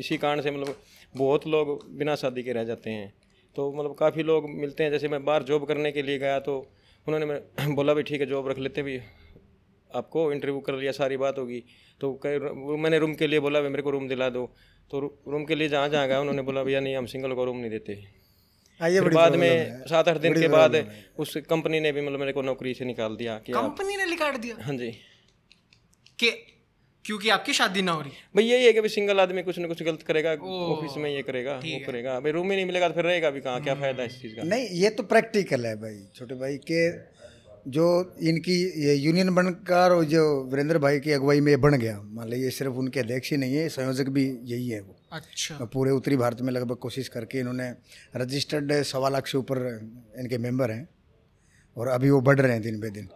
इसी कारण से मतलब बहुत लोग बिना शादी के रह जाते हैं तो मतलब काफ़ी लोग मिलते हैं जैसे मैं बाहर जॉब करने के लिए गया तो उन्होंने मैं बोला भी ठीक है जॉब रख लेते भी आपको इंटरव्यू कर लिया सारी बात होगी तो मैंने रूम के लिए बोला भाई मेरे को रूम दिला दो तो रूम के लिए जहाँ जहाँ गया उन्होंने बोला भैया नहीं हम सिंगल को रूम नहीं देते हाँ, बाद में सात आठ दिन के बाद उस कंपनी ने भी मतलब मेरे को नौकरी से निकाल दिया कंपनी ने निकाल दिया हाँ जी के क्योंकि आपकी शादी ना हो रही भाई यही है कि भाई सिंगल आदमी कुछ ना कुछ गलत करेगा ऑफिस में ये करेगा वो करेगा भाई रूम ही नहीं मिलेगा तो फिर रहेगा भी कहाँ क्या हम्म। फायदा इस चीज़ का
नहीं ये तो प्रैक्टिकल है भाई छोटे भाई के जो इनकी ये यूनियन बनकर और जो वीरेंद्र भाई की अगुवाई में बन गया मान लीजिए सिर्फ उनके अध्यक्ष ही नहीं है संयोजक भी यही है वो अच्छा तो पूरे उत्तरी भारत में लगभग कोशिश करके इन्होंने रजिस्टर्ड सवा लाख से ऊपर इनके मेंबर हैं और अभी वो बढ़ रहे हैं दिन बे दिन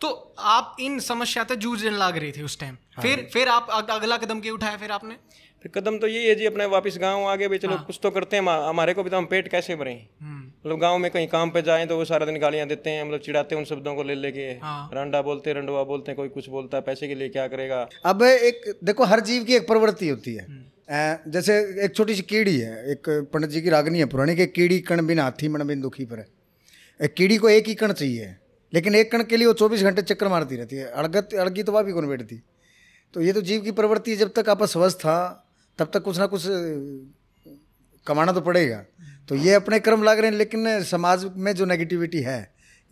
तो आप इन समस्या से जूझने लग रही थी उस टाइम हाँ। फिर फिर आप अगला कदम क्यों उठाया फिर आपने
फिर कदम तो यही है जी अपने वापस गांव आगे भी चलो हाँ। कुछ तो करते हैं हमारे को भी तो हम पेट कैसे भरे हम्म। मतलब गांव में कहीं काम पे जाए तो वो सारा दिन गालियां देते हैं मतलब चिढ़ाते हैं उन शब्दों को ले लेके हाँ। रंडा बोलते रंडवा बोलते हैं कोई कुछ बोलता है पैसे के लिए क्या करेगा
अब एक देखो हर जीव की एक प्रवृत्ति होती है हम्म। जैसे एक छोटी सी कीड़ी है एक पंडित जी की रागनी है पुरानी के कीड़ी कण बिन हाथी मन बिन दुखी पर है एक कीड़ी को एक ही कण चाहिए लेकिन एक कण के लिए वो चौबीस घंटे चक्कर मारती रहती है अड़गत अड़गी तो वह भी कौन बैठती तो ये तो जीव की प्रवृत्ति है जब तक आपस स्वस्थ था तब तक कुछ ना कुछ कमाना तो पड़ेगा तो ये अपने कर्म लाग रहे हैं लेकिन समाज में जो नेगेटिविटी है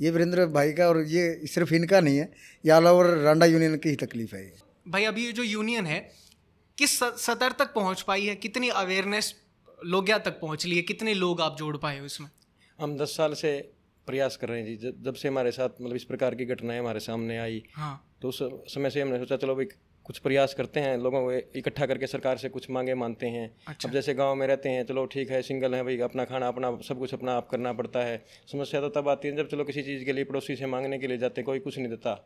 ये वीरेंद्र भाई का और ये सिर्फ इनका नहीं है ये ऑल ओवर रांडा यूनियन की ही तकलीफ है ये
भाई अभी ये जो यूनियन है किस सतर तक पहुंच पाई है कितनी अवेयरनेस लोग तक पहुंच ली है कितने लोग आप जोड़ पाए उसमें
हम दस साल से प्रयास कर रहे हैं जी जब जब से हमारे साथ मतलब इस प्रकार की घटनाएं हमारे सामने आई हाँ तो उस समय से हमने सोचा चलो भाई कुछ प्रयास करते हैं लोगों को इकट्ठा करके सरकार से कुछ मांगे मानते हैं अच्छा। अब जैसे गांव में रहते हैं चलो ठीक है सिंगल है भाई अपना खाना अपना सब कुछ अपना आप करना पड़ता है समस्या तो तब आती है जब चलो किसी चीज़ के लिए पड़ोसी से मांगने के लिए जाते कोई कुछ नहीं देता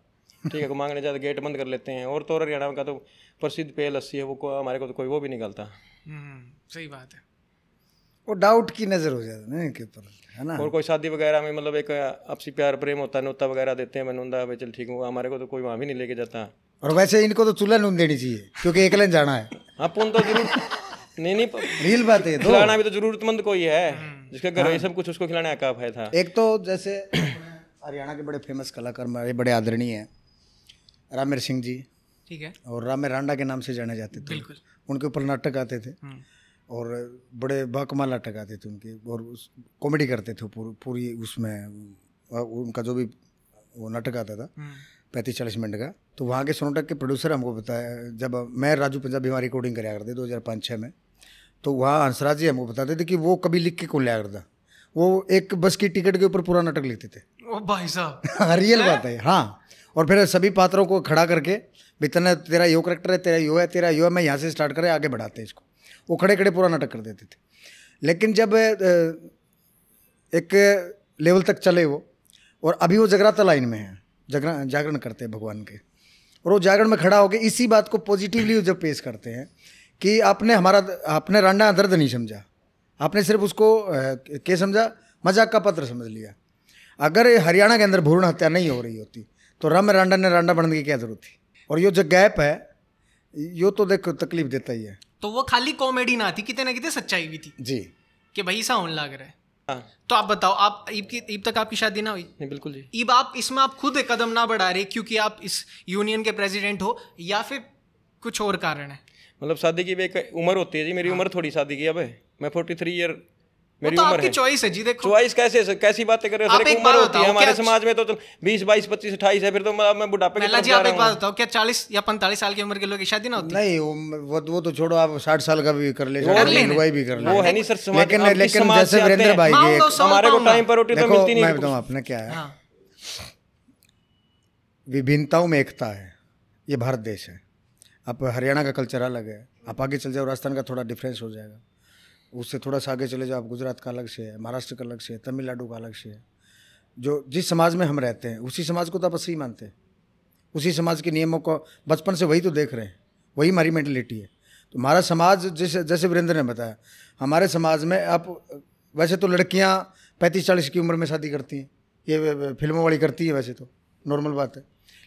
ठीक है को मांगने जाते तो गेट बंद कर लेते हैं और तो और हरियाणा का तो प्रसिद्ध पेय लस्सी है वो हमारे को तो कोई वो भी निकलता
हम्म, सही बात है वो डाउट की नज़र हो जाता है इनके ऊपर
है ना और कोई शादी वगैरह में मतलब एक आपसी प्यार प्रेम होता है नोता वगैरह देते हैं मनूंदा भाई चल ठीक हूँ हमारे को तो कोई वहाँ भी नहीं लेके जाता
और वैसे इनको तो चूल्हा नून देनी चाहिए क्योंकि एक लाइन जाना है
आप हाँ, उन तो जरूर नहीं नहीं
रील बात है तो। खिलाना भी
तो जरूरतमंद कोई है हम्म। जिसके घर ये हाँ। सब कुछ उसको खिलाने का था एक
तो जैसे हरियाणा के बड़े फेमस कलाकार हमारे बड़े आदरणीय हैं रामेर सिंह जी ठीक है और रामे रांडा के नाम से जाने जाते थे बिल्कुल उनके ऊपर नाटक आते थे हम्म। और बड़े बाकमाल नाटक आते थे उनके और कॉमेडी करते थे पूरी उसमें उनका जो भी वो नाटक आता था हम्म। पैंतीस चालीस मिनट का तो वहाँ के सोनाटक के प्रोड्यूसर हमको बताया जब मैं राजू पंजाबी वहाँ रिकॉर्डिंग कराया करते दो हज़ार पाँच छः में तो वहाँ हंसराज जी हमको बताते थे कि वो कभी लिख के कौन लिया करता वो एक बस की टिकट के ऊपर पूरा नाटक लिखते थे
ओ भाई साहब
रियल बात है हाँ और फिर सभी पात्रों को खड़ा करके बितना तेरा यो करेक्टर है तेरा यो है तेरा यो है मैं यहाँ से स्टार्ट करें आगे बढ़ाते हैं इसको वो खड़े खड़े पूरा नाटक कर देते थे लेकिन जब एक लेवल तक चले वो और अभी वो जगराता लाइन में है जागरण जागरण करते हैं भगवान के और वो जागरण में खड़ा होकर इसी बात को पॉजिटिवली जब पेश करते हैं कि आपने हमारा आपने रांडा दर्द नहीं समझा आपने सिर्फ उसको के समझा मजाक का पत्र समझ लिया अगर हरियाणा के अंदर भ्रूण हत्या नहीं हो रही होती तो रम रांडा ने रांडा बनने की क्या जरूरत थी और यो जो गैप है यो तो देखो तकलीफ देता ही है
तो वो खाली कॉमेडी ना थी कितने ना कितने सच्चाई भी थी जी कि भाई सा होने लग रहा है हाँ। तो आप बताओ आप ईब की ईब तक आपकी शादी ना हुई नहीं बिल्कुल जी ईब आप इसमें आप खुद कदम ना बढ़ा रहे क्योंकि आप इस यूनियन के प्रेसिडेंट हो या फिर कुछ और कारण है
मतलब शादी की भी एक उम्र होती है जी मेरी हाँ। उम्र थोड़ी शादी की अब है मैं फोर्टी थ्री ईयर मेरी तो आपकी चॉइस है जी देखो चॉइस कैसे कैसी बातें कर रहे हो सर एक उम्र होती है हमारे समाज में तो बीस बाईस पच्चीस अट्ठाईस है फिर तो मैं बुढ़ापे की जी आप एक बात
बताओ क्या चालीस या पैंतालीस साल की उम्र के लोग
शादी ना होती नहीं वो वो तो छोड़ो आप साठ साल का भी कर ले वही भी कर ले वो है नहीं सर लेकिन लेकिन जैसे वीरेंद्र भाई हाँ, हमारे को टाइम पर रोटी तो मिलती नहीं मैं बताऊँ आपने क्या है हाँ। विभिन्नताओं में एकता है ये भारत देश है आप हरियाणा का कल्चर अलग है आप आगे चल जाओ राजस्थान का थोड़ा डिफरेंस हो जाएगा उससे थोड़ा सा आगे चले जाओ आप गुजरात का अलग से है महाराष्ट्र का अलग से है तमिलनाडु का अलग से है जो जिस समाज में हम रहते हैं उसी समाज को तो आप असली मानते हैं उसी समाज के नियमों को बचपन से वही तो देख रहे हैं वही हमारी मेंटलिटी है तो हमारा समाज जैसे जैसे वीरेंद्र ने बताया हमारे समाज में आप वैसे तो लड़कियाँ पैंतीस चालीस की उम्र में शादी करती हैं ये फिल्मों वाली करती है वैसे तो नॉर्मल बात है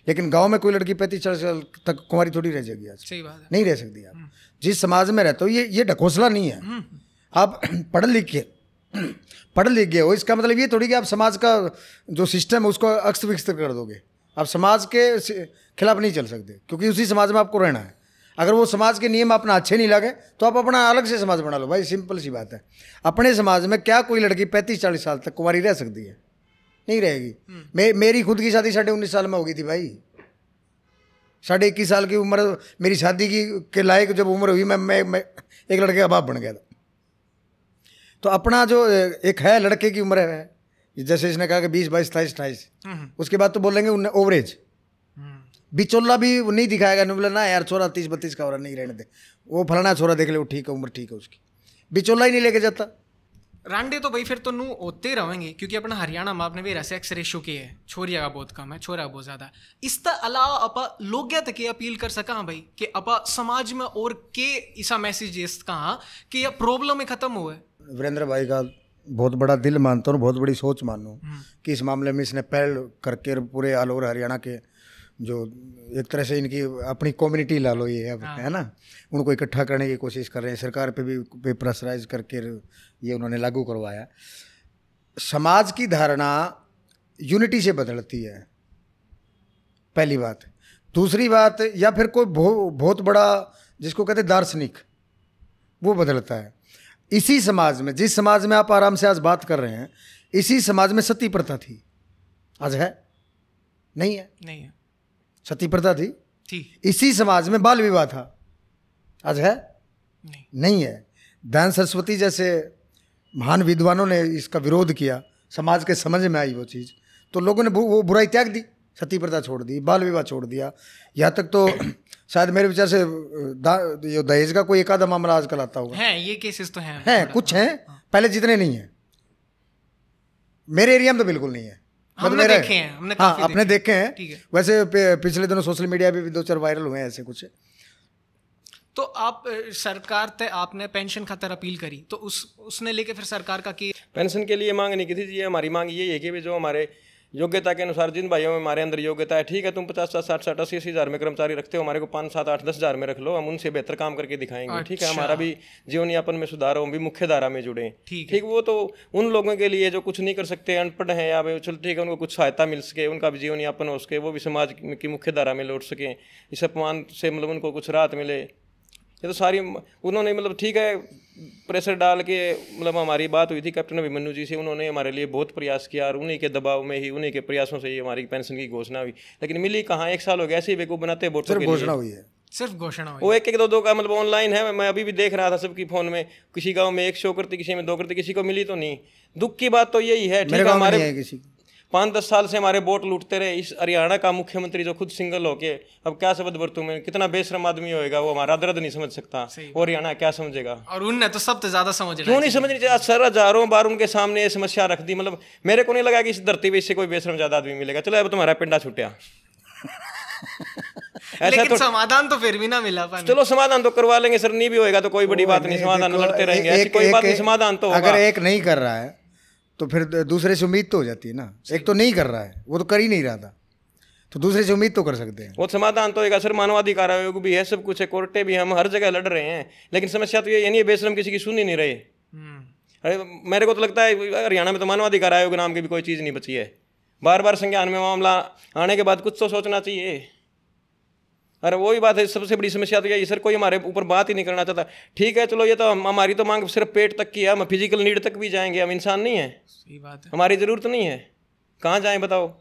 लेकिन गांव में कोई लड़की पैंतीस चालीस साल तक कुमारी थोड़ी रह जाएगी आज सही बात है नहीं रह सकती आप जिस समाज में रहते हो ये ये ढकोसला नहीं है हम्म। आप पढ़ लिख के पढ़ लिख गए हो इसका मतलब ये थोड़ी कि आप समाज का जो सिस्टम है उसको अक्स विकस्त कर दोगे आप समाज के खिलाफ नहीं चल सकते क्योंकि उसी समाज में आपको रहना है अगर वो समाज के नियम अपना अच्छे नहीं लगे तो आप अपना अलग से समाज बना लो भाई सिंपल सी बात है अपने समाज में क्या कोई लड़की पैंतीस चालीस साल तक कुंवारी रह सकती है नहीं रहेगी हम्म। मे, मेरी खुद की शादी साढ़े उन्नीस साल में हो गई थी भाई साढ़े इक्कीस साल की उम्र मेरी शादी की के लायक जब उम्र हुई मैं मैं, मैं एक लड़के का बाप बन गया था तो अपना जो एक है लड़के की उम्र है जैसे इसने कहा कि बीस बाईस अट्ठाईस अट्ठाईस हम्म। उसके बाद तो बोलेंगे ओवरेज हम्म। बिचोला भी नहीं दिखाएगा नहीं बोला ना यार छोरा तीस बत्तीस का हो रहा नहीं रहने दे वो फलाना छोरा देख ले वो ठीक है उम्र ठीक है उसकी बिचोला ही नहीं लेके जाता
रांडे तो भाई फिर तो नू होते रहेंगे क्योंकि अपना हरियाणा में आपने भी सेक्स रेशियो की है छोरिया का बहुत कम है छोरा बहुत ज़्यादा इस अलावा अपा लोग तक अपील कर सका भाई कि अपा समाज में और के ऐसा मैसेज दे सका कि यह प्रॉब्लम ही खत्म हुआ
वीरेंद्र भाई का बहुत बड़ा दिल मानता हूँ बहुत बड़ी सोच मानूँ हम्म। कि इस मामले में इसने पहल करके पूरे ऑल ओवर हरियाणा के जो एक तरह से इनकी अपनी कम्युनिटी ला लो ये अब हाँ। है ना उनको इकट्ठा करने की कोशिश कर रहे हैं सरकार पे भी पे प्रेशराइज करके ये उन्होंने लागू करवाया समाज की धारणा यूनिटी से बदलती है पहली बात दूसरी बात या फिर कोई बहुत बड़ा जिसको कहते दार्शनिक वो बदलता है इसी समाज में जिस समाज में आप आराम से आज बात कर रहे हैं इसी समाज में सती प्रथा थी आज है नहीं है नहीं है सती प्रथा थी थी इसी समाज में बाल विवाह था आज है नहीं, नहीं है धन सरस्वती जैसे महान विद्वानों ने इसका विरोध किया समाज के समझ में आई वो चीज़ तो लोगों ने वो बुराई त्याग दी सती प्रथा छोड़ दी बाल विवाह छोड़ दिया यहाँ तक तो शायद मेरे विचार से दा, दहेज का कोई एक आधा मामला आजकल आता होगा
हैं ये केसेस तो हैं हैं
कुछ हैं हाँ। पहले जितने नहीं हैं मेरे एरिया में तो बिल्कुल नहीं है
हमने मतलब देखे हैं हमने
हाँ अपने देखे हैं वैसे पिछले दिनों सोशल मीडिया पे भी दो चार वायरल हुए हैं ऐसे कुछ
तो आप सरकार थे आपने पेंशन खातर अपील करी तो उस उसने लेके फिर सरकार का की
पेंशन के लिए मांग नहीं की थी ये हमारी मांग ये है कि भी जो हमारे योग्यता के अनुसार जिन भाइयों में हमारे अंदर योग्यता है ठीक है तुम पचास सात साठ साठ अस्सी अस्सी हज़ार में कर्मचारी रखते हो हमारे को पाँच सात आठ दस हज़ार में रख लो हम उनसे बेहतर काम करके दिखाएंगे अच्छा। ठीक है हमारा भी जीवन यापन में सुधार हो भी मुख्य धारा में जुड़े ठीक ठीक वो तो उन लोगों के लिए जो कुछ नहीं कर सकते अनपढ़ हैं या चलो ठीक है उनको कुछ सहायता मिल सके उनका भी जीवन यापन हो सके वो भी समाज की मुख्य धारा में लौट सकें इस अपमान से मतलब उनको कुछ राहत मिले ये तो सारी उन्होंने मतलब ठीक है प्रेशर डाल के मतलब हमारी बात हुई थी कैप्टन अभिमन्यू जी से उन्होंने हमारे लिए बहुत प्रयास किया और उन्हीं के दबाव में ही उन्हीं के प्रयासों से ही हमारी पेंशन की घोषणा हुई लेकिन मिली कहाँ एक साल हो गया ऐसे ही बेवकूफ़ बनाते वोटर घोषणा हुई है सिर्फ घोषणा वो एक एक दो दो का मतलब ऑनलाइन है मैं अभी भी देख रहा था सबकी फोन में किसी गांव में एक शो करती किसी में दो करती किसी को मिली तो नहीं दुख की बात तो यही है ठीक है हमारे किसी पाँच दस साल से हमारे वोट लूटते रहे इस हरियाणा का मुख्यमंत्री जो खुद सिंगल होके अब क्या शब्द बरतू में कितना बेशरम आदमी होएगा वो हमारा दर्द नहीं समझ सकता और हरियाणा क्या समझेगा
और उनने तो सब तो ज्यादा समझ क्यों नहीं
समझ रही सर हजारों बार उनके सामने ये समस्या रख दी मतलब मेरे को नहीं लगा कि इस धरती पर इससे कोई बेशरम ज्यादा आदमी मिलेगा चलो अब तुम्हारा पिंडा छुटिया लेकिन
तो समाधान तो फिर भी ना मिला
पाने चलो समाधान तो करवा लेंगे सर नहीं भी होएगा तो कोई बड़ी बात नहीं समाधान लड़ते रहेंगे कोई बात नहीं समाधान तो अगर एक
नहीं कर रहा है तो फिर दूसरे से उम्मीद तो हो जाती है ना एक तो नहीं कर रहा है वो तो कर ही नहीं रहा था तो दूसरे से उम्मीद तो कर सकते हैं
वो समाधान तो एक असर मानवाधिकार आयोग भी है सब कुछ है कोर्टे भी हम हर जगह लड़ रहे हैं लेकिन समस्या तो ये नहीं है बेशरम किसी की सुन ही नहीं रहे हम्म। अरे मेरे को तो लगता है हरियाणा में तो मानवाधिकार आयोग नाम की भी कोई चीज़ नहीं बची है बार बार संज्ञान में मामला आने के बाद कुछ तो सोचना चाहिए अरे वही बात है सबसे बड़ी समस्या तो यही सर कोई हमारे ऊपर बात ही नहीं करना चाहता ठीक है चलो ये तो हमारी तो मांग सिर्फ पेट तक की है हम फिजिकल नीड तक भी जाएंगे हम इंसान नहीं है सही बात है हमारी ज़रूरत नहीं है कहाँ जाए बताओ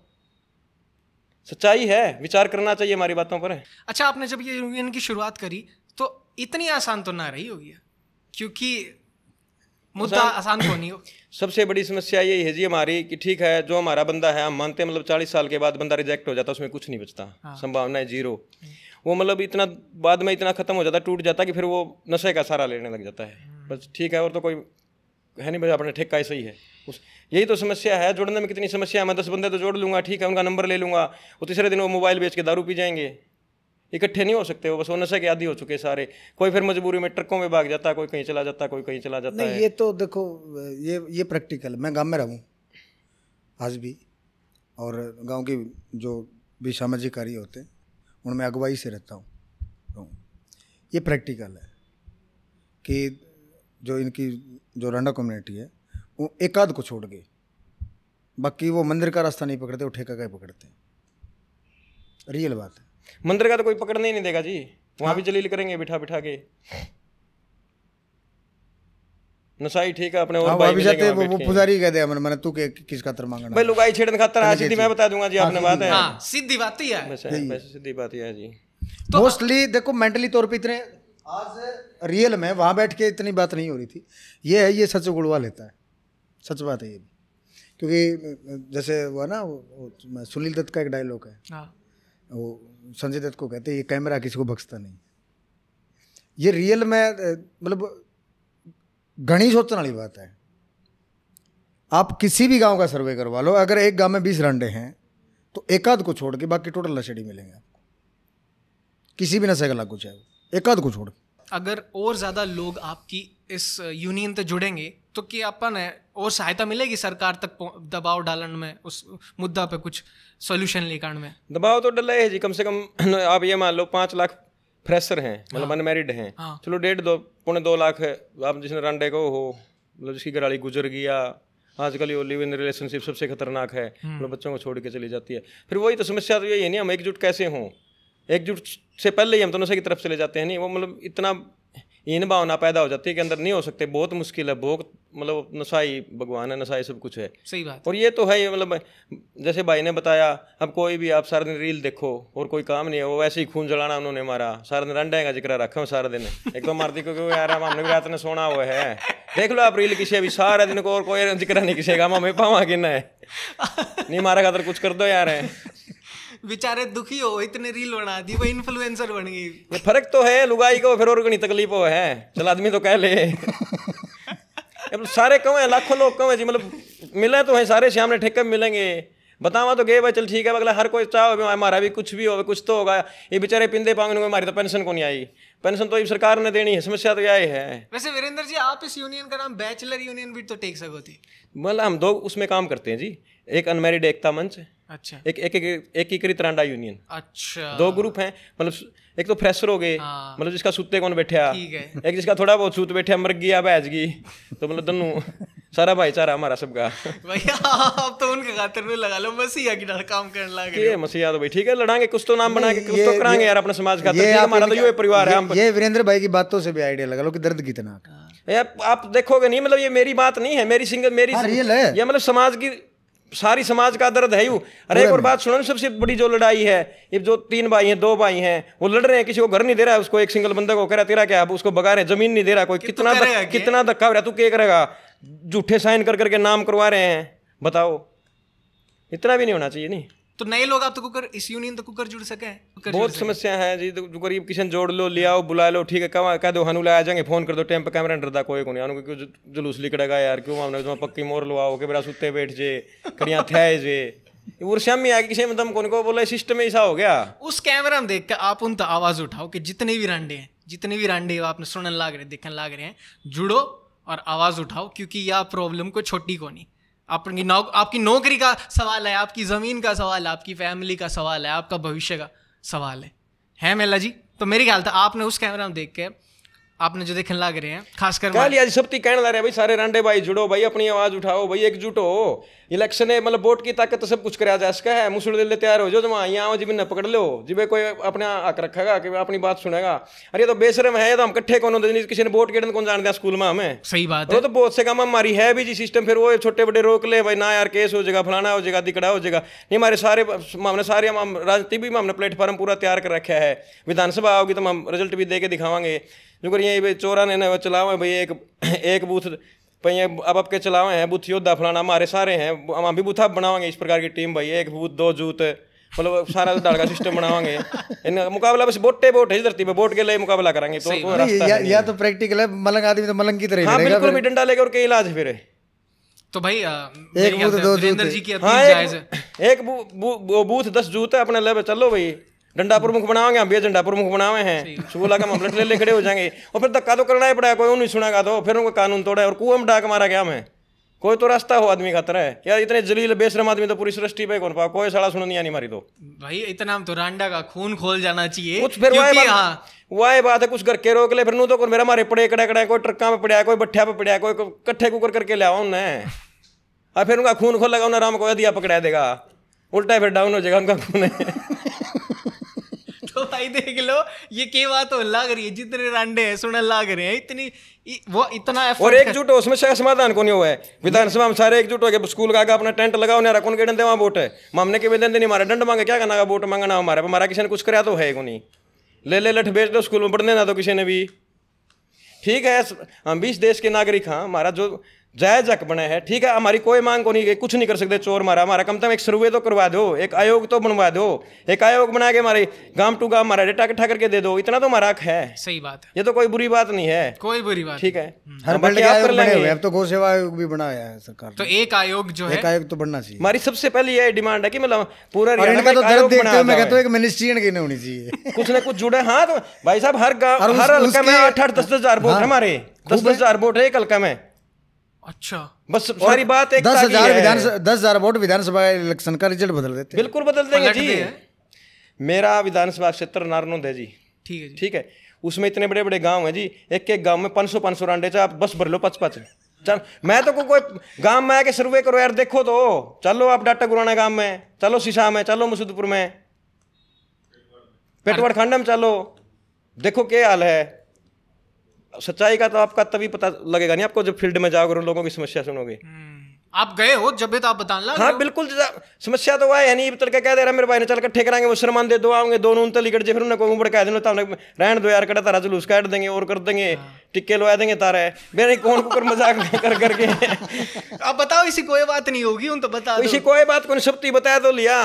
सच्चाई है विचार करना चाहिए हमारी बातों पर
अच्छा आपने जब ये यूनियन की शुरुआत करी तो इतनी आसान तो ना रही होगी क्योंकि मुद्दा आसान कौन तो नहीं हो
सबसे बड़ी समस्या यही है जी हमारी कि ठीक है जो हमारा बंदा है हम मानते हैं मतलब चालीस साल के बाद बंदा रिजेक्ट हो जाता है उसमें कुछ नहीं बचता हाँ। संभावना है हम्म। जीरो वो मतलब इतना बाद में इतना ख़त्म हो जाता टूट जाता कि फिर वो नशे का सारा लेने लग जाता है बस ठीक है और तो कोई है नहीं भाई अपने ठेका ऐसा ही है उस यही तो समस्या है जोड़ने में कितनी समस्या है मैं दस बंदे तो जोड़ लूँगा ठीक है उनका नंबर ले लूँगा वो तीसरे दिन वो मोबाइल बेच के दारू पी जाएंगे इकट्ठे नहीं हो सकते वो बस वो नशे के आदि हो चुके सारे कोई फिर मजबूरी में ट्रकों में भाग जाता कोई कहीं चला जाता कोई कहीं चला जाता नहीं है। ये
तो देखो ये ये प्रैक्टिकल मैं गाँव में रहूँ आज भी और गाँव की जो भी सामाजिक कार्य होते हैं उनमें अगुवाई से रहता हूँ तो ये प्रैक्टिकल है कि जो इनकी जो रंडा कम्युनिटी है वो एकाध को छोड़ गई बाकी वो मंदिर का रास्ता नहीं पकड़ते वो ठेका का ही पकड़ते हैं रियल बात
है मंदिर का तो कोई पकड़ने ही नहीं देगा जी वहाँ हाँ? भी जलील करेंगे बिठा बिठा के नसाई ठीक है अपने और हाँ, भाई भी जाते वो पुजारी
कह दे मैंने तू के किस खातर मांगना भाई लुगाई
छेड़न खातर हाँ, आज सीधी मैं बता दूंगा जी हाँ, आपने बात है हां सीधी बात ही है वैसे सीधी बात ही है जी
तो मोस्टली देखो मेंटली तौर पे इतने आज रियल में वहां बैठ के इतनी बात नहीं हो रही थी ये है ये सच गुड़वा लेता है सच बात है ये क्योंकि जैसे वो ना सुनील दत्त का एक डायलॉग है वो संजय दत्त को कहते हैं ये कैमरा किसी को बख्शता नहीं ये रियल में मतलब घनी सोचने वाली बात है आप किसी भी गांव का सर्वे करवा लो अगर एक गांव में बीस रंडे हैं तो एकाध को छोड़ के बाकी टोटल लछडी मिलेंगे आपको किसी भी नशे का लागू चाहे वो एकाध को छोड़
अगर और ज़्यादा लोग आपकी इस यूनियन से जुड़ेंगे तो कि अपन है और सहायता मिलेगी सरकार तक दबाव डालन में उस मुद्दा पे कुछ सोल्यूशन लेकर में
दबाव तो डला है जी कम से कम आप ये मान लो पाँच लाख फ्रेशर हैं मतलब अनमेरिड हाँ। हैं हाँ। चलो डेढ़ दो पौने दो लाख आप जिसने रंडे को हो मतलब जिसकी घराली गुजर गया आजकल ये लिव इन रिलेशनशिप सबसे खतरनाक है हम्म। मतलब बच्चों को छोड़ के चली जाती है फिर वही तो समस्या तो यही है नहीं हम एकजुट कैसे हों एकजुट से पहले ही हम तो नशे की तरफ चले जाते हैं नहीं वो मतलब इतना इन भावना पैदा हो जाती है कि अंदर नहीं हो सकते बहुत मुश्किल है बहुत मतलब नशाई भगवान है नशाई सब कुछ है सही बात और ये तो है ये मतलब जैसे भाई ने बताया अब कोई भी आप सारा दिन रील देखो और कोई काम नहीं है वो वैसे ही खून जलाना उन्होंने मारा सारा दिन रंड का जिक्र रखा सारा दिन एक तो मारती क्योंकि यार हम हमने रात ने सोना हुआ है देख लो आप रील किसी अभी सारा दिन को और कोई जिक्र नहीं किसी का हम हमें पावा कि है नहीं मारा खातर कुछ कर दो यार है
बेचारे दुखी हो इतने रील बना दी वो इन्फ्लुएंसर बन गई
फर्क तो है लुगाई को फिर और कहीं तकलीफ हो है चल आदमी तो कह ले सारे कम है लाखों लोग कम है जी मतलब मिले तो है सारे सामने ठेके मिलेंगे बतावा तो गए भाई चल ठीक है अगला हर कोई चाहो हमारा भी कुछ भी हो कुछ तो होगा ये बेचारे पिंदे पांगे हमारी तो पेंशन को नहीं आई पेंशन तो सरकार ने देनी है समस्या तो यही है
वैसे वीरेंद्र जी आप इस यूनियन का नाम बैचलर यूनियन भी तो टेक सको थी
मतलब हम दो उसमें काम करते हैं जी एक अनमेरिड एकता मंच अच्छा एक एक एक रांडा यूनियन
अच्छा दो
ग्रुप हैं मतलब एक तो फ्रेशर हो गए हाँ। मतलब जिसका सुते कौन एक जिसका थोड़ा बहुत सूत मर गई तो मतलब दोनों सारा भाईचारा हमारा सबका
भैया तो उनके खातिर में लगा लो मसीहा की काम
करने मसीहा तो भाई ठीक है लड़ांगे कुछ तो नाम बना के कुछ तो यार अपने समाज का हमारा तो ये परिवार है
ये वीरेंद्र भाई की बातों से भी आइडिया लगा लो कि दर्द कितना
हाँ। आप देखोगे नहीं मतलब ये मेरी बात नहीं है मेरी सिंगल मेरी हाँ, ये मतलब समाज की सारी समाज का दर्द है यू अरे एक और बात सुनो सबसे बड़ी जो लड़ाई है ये जो तीन भाई हैं दो भाई हैं वो लड़ रहे हैं किसी को घर नहीं दे रहा है उसको एक सिंगल बंदा को कह रहा तेरा क्या अब उसको बगा रहे हैं जमीन नहीं दे रहा कोई कितना दक, कितना धक्का हो रहा तू क्या करेगा झूठे साइन कर करके नाम करवा रहे हैं बताओ इतना भी नहीं होना चाहिए नहीं तो
नए लोग आप तो कुकर इस यूनियन तो कुकर जुड़ सके
कुकर बहुत समस्या है जी तो गरीब किशन जोड़ लो ले आओ बुला लो ठीक है कह दो हनु लाया जाएंगे फोन कर दो टाइम पर कैमरा डरदा कोई को नहीं क्योंकि जुलूस लिकड़ेगा यार क्यों हमने तो पक्की मोर लो आओ के बेरा सुते बैठ जे कड़ियां थे जे वो शाम में किसी मतलब कौन को बोला सिस्टम ऐसा हो गया
उस कैमरा में देख आप उन तो आवाज उठाओ कि जितने भी रांडे हैं जितने भी रांडे आपने सुनने लाग रहे देखने लाग रहे हैं जुड़ो और आवाज उठाओ क्योंकि यह प्रॉब्लम को छोटी को नहीं आपकी नौ आपकी नौकरी का सवाल है आपकी ज़मीन का सवाल है आपकी फैमिली का सवाल है आपका भविष्य का सवाल है है मेला जी तो मेरी ख्याल था आपने उस कैमरा में देख के आपने जो देखने लग रहे हैं
खासकर कह लिया सब कहने लग रहे हैं भाई सारे रांडे भाई जुड़ो भाई अपनी आवाज़ उठाओ भाई एकजुट हो इलेक्शन है मतलब वोट की ताकत तो सब कुछ कराया जा सका है मुसलदे ले तैयार हो जाओ जमा यहाँ आओ जिमें पकड़ लो जिम्मे कोई अपना हक रखेगा कि अपनी बात सुनेगा अरे तो बेशरम है तो हम कट्ठे कौन होते किसी ने वोट गिरने तो कौन जानते हैं स्कूल में हमें सही बात है तो बहुत से काम हमारी है भी जी सिस्टम फिर वो छोटे बड़े रोक ले भाई ना यार केस हो जाएगा फलाना हो जाएगा दिकड़ा हो जाएगा नहीं हमारे सारे हमने सारे राजनीति भी हमने प्लेटफॉर्म पूरा तैयार कर रखा है विधानसभा आओगी तो हम रिजल्ट भी दे के दिखावांगे जो करिए चोरा ने चलावा भाई एक एक बूथ भाई अब अब के चलावे हैं बुथ योद्धा फलाना हमारे सारे हैं हम अभी बूथा बनावाएंगे इस प्रकार की टीम भाई एक बूथ दो जूत मतलब सारा दाल का सिस्टम बनावाएंगे इन मुकाबला बस बोटे बोट है धरती पे बोट के लिए मुकाबला करेंगे तो, तो या,
तो प्रैक्टिकल है मलंग आदमी तो मलंग की तरह हाँ, बिल्कुल भी
डंडा लेके और कई इलाज फिर तो भाई एक बूथ दो जूते जी की हाँ, एक, एक बूथ दस जूते अपने लेवे चलो भाई डंडा प्रमुख बनावा हम भी झंडा प्रमुख बनावे हैं सुबह का मामले ले, ले खड़े हो जाएंगे और फिर धक्का तो करना ही पड़ा कोई उन्हें सुनागा तो फिर उनको कानून तोड़ा और कुएं में डाक मारा गया हमें कोई तो रास्ता हो आदमी का तरह यार इतने जलील बेशरम आदमी तो पूरी सृष्टि पे कौन पाओ कोई साला सुनो नहीं मारी तो
भाई इतना तो रांडा का खून खोल जाना चाहिए कुछ फिर
वाह बात है कुछ घर के रोक ले फिर नू तो मेरा मारे पड़े कड़ा कड़ा कोई ट्रक्का पे पड़ा कोई बट्ठा पे पड़ा कोई कट्ठे कुकर करके लिया आओ ने और फिर उनका खून खोल लगा उन्हें राम को दिया पकड़ा देगा उल्टा फिर डाउन हो जाएगा उनका खून
तो भाई देख लो ये के बात हो लग रही है जितने रंडे हैं सुन लग रहे हैं इतनी वो इतना और एकजुट
हो उसमें शायद समाधान को नहीं हुआ है विधानसभा में सारे एकजुट हो गए स्कूल का अपना टेंट लगाओ ना कौन के डंडे वहाँ वोट है मामने के बेदन नहीं मारे डंड मांगे क्या करना का वोट मांगना हमारा हमारा किसी ने कुछ कराया तो है को नहीं ले ले लठ बेच दो स्कूल में पढ़ने ना तो किसी ने भी ठीक है हम भी इस देश के नागरिक हाँ हमारा जो जायज हक बना है ठीक है हमारी कोई मांग को नहीं कुछ नहीं कर सकते चोर मारा हमारा कम से कम एक सर्वे तो करवा दो एक आयोग तो बनवा दो एक आयोग बना के हमारे गांव टू गांव हमारा डेटा इकट्ठा करके दे दो इतना तो हमारा हक है सही बात है ये तो कोई बुरी बात नहीं है कोई बुरी बात ठीक है हम्म। हर कर लेंगे अब तो
गौ सेवा आयोग भी बनाया
है सरकार तो एक आयोग जो है एक आयोग तो बनना चाहिए हमारी सबसे पहली ये डिमांड है कि मतलब पूरा तो होनी चाहिए कुछ ना कुछ जुड़े हाँ तो भाई साहब हर गाँव हर हल्का में आठ आठ दस दस हजार हाँ। वोट हमारे दस दस हजार वोट है एक हल्का में अच्छा बस सारी बात एक दस हजार
दस हजार वोट विधानसभा इलेक्शन का रिजल्ट बदल देते
बिल्कुल बदल देंगे जी मेरा विधानसभा क्षेत्र नारनोंद है जी ठीक है ठीक है उसमें इतने बड़े बड़े गांव हैं जी एक एक गांव में पाँच सौ पाँच सौ रांडे चाहे आप बस भर लो पच पच चल मैं तो कोई गांव में आके सर्वे करो यार देखो तो चलो आप डाटा गुराना गांव में चलो शीशा में चलो मुसुदपुर में पेटवाड़ खंड में चलो देखो क्या हाल है सच्चाई का तो आपका तभी पता लगेगा नहीं आपको जब फील्ड में जाओगे उन लोगों की समस्या सुनोगे हम्म।
आप गए हो जब भी तो आप बताना हाँ बिल्कुल
समस्या तो वह है नहीं तर कह दे रहा मेरे भाई ने चल कट्ठे कराएंगे वो शर्मान दे दो आओगे दोनों उन तली कट फिर उन्हें कोई उम्र कह देना तो रहने दो यार कटा तारा जुलूस काट देंगे और कर देंगे हाँ। टिक्के लवा देंगे तारा मेरे कौन कुकर मजाक कर करके
आप बताओ इसी कोई बात नहीं होगी उन तो बता इसी
कोई बात को सबती बताया तो लिया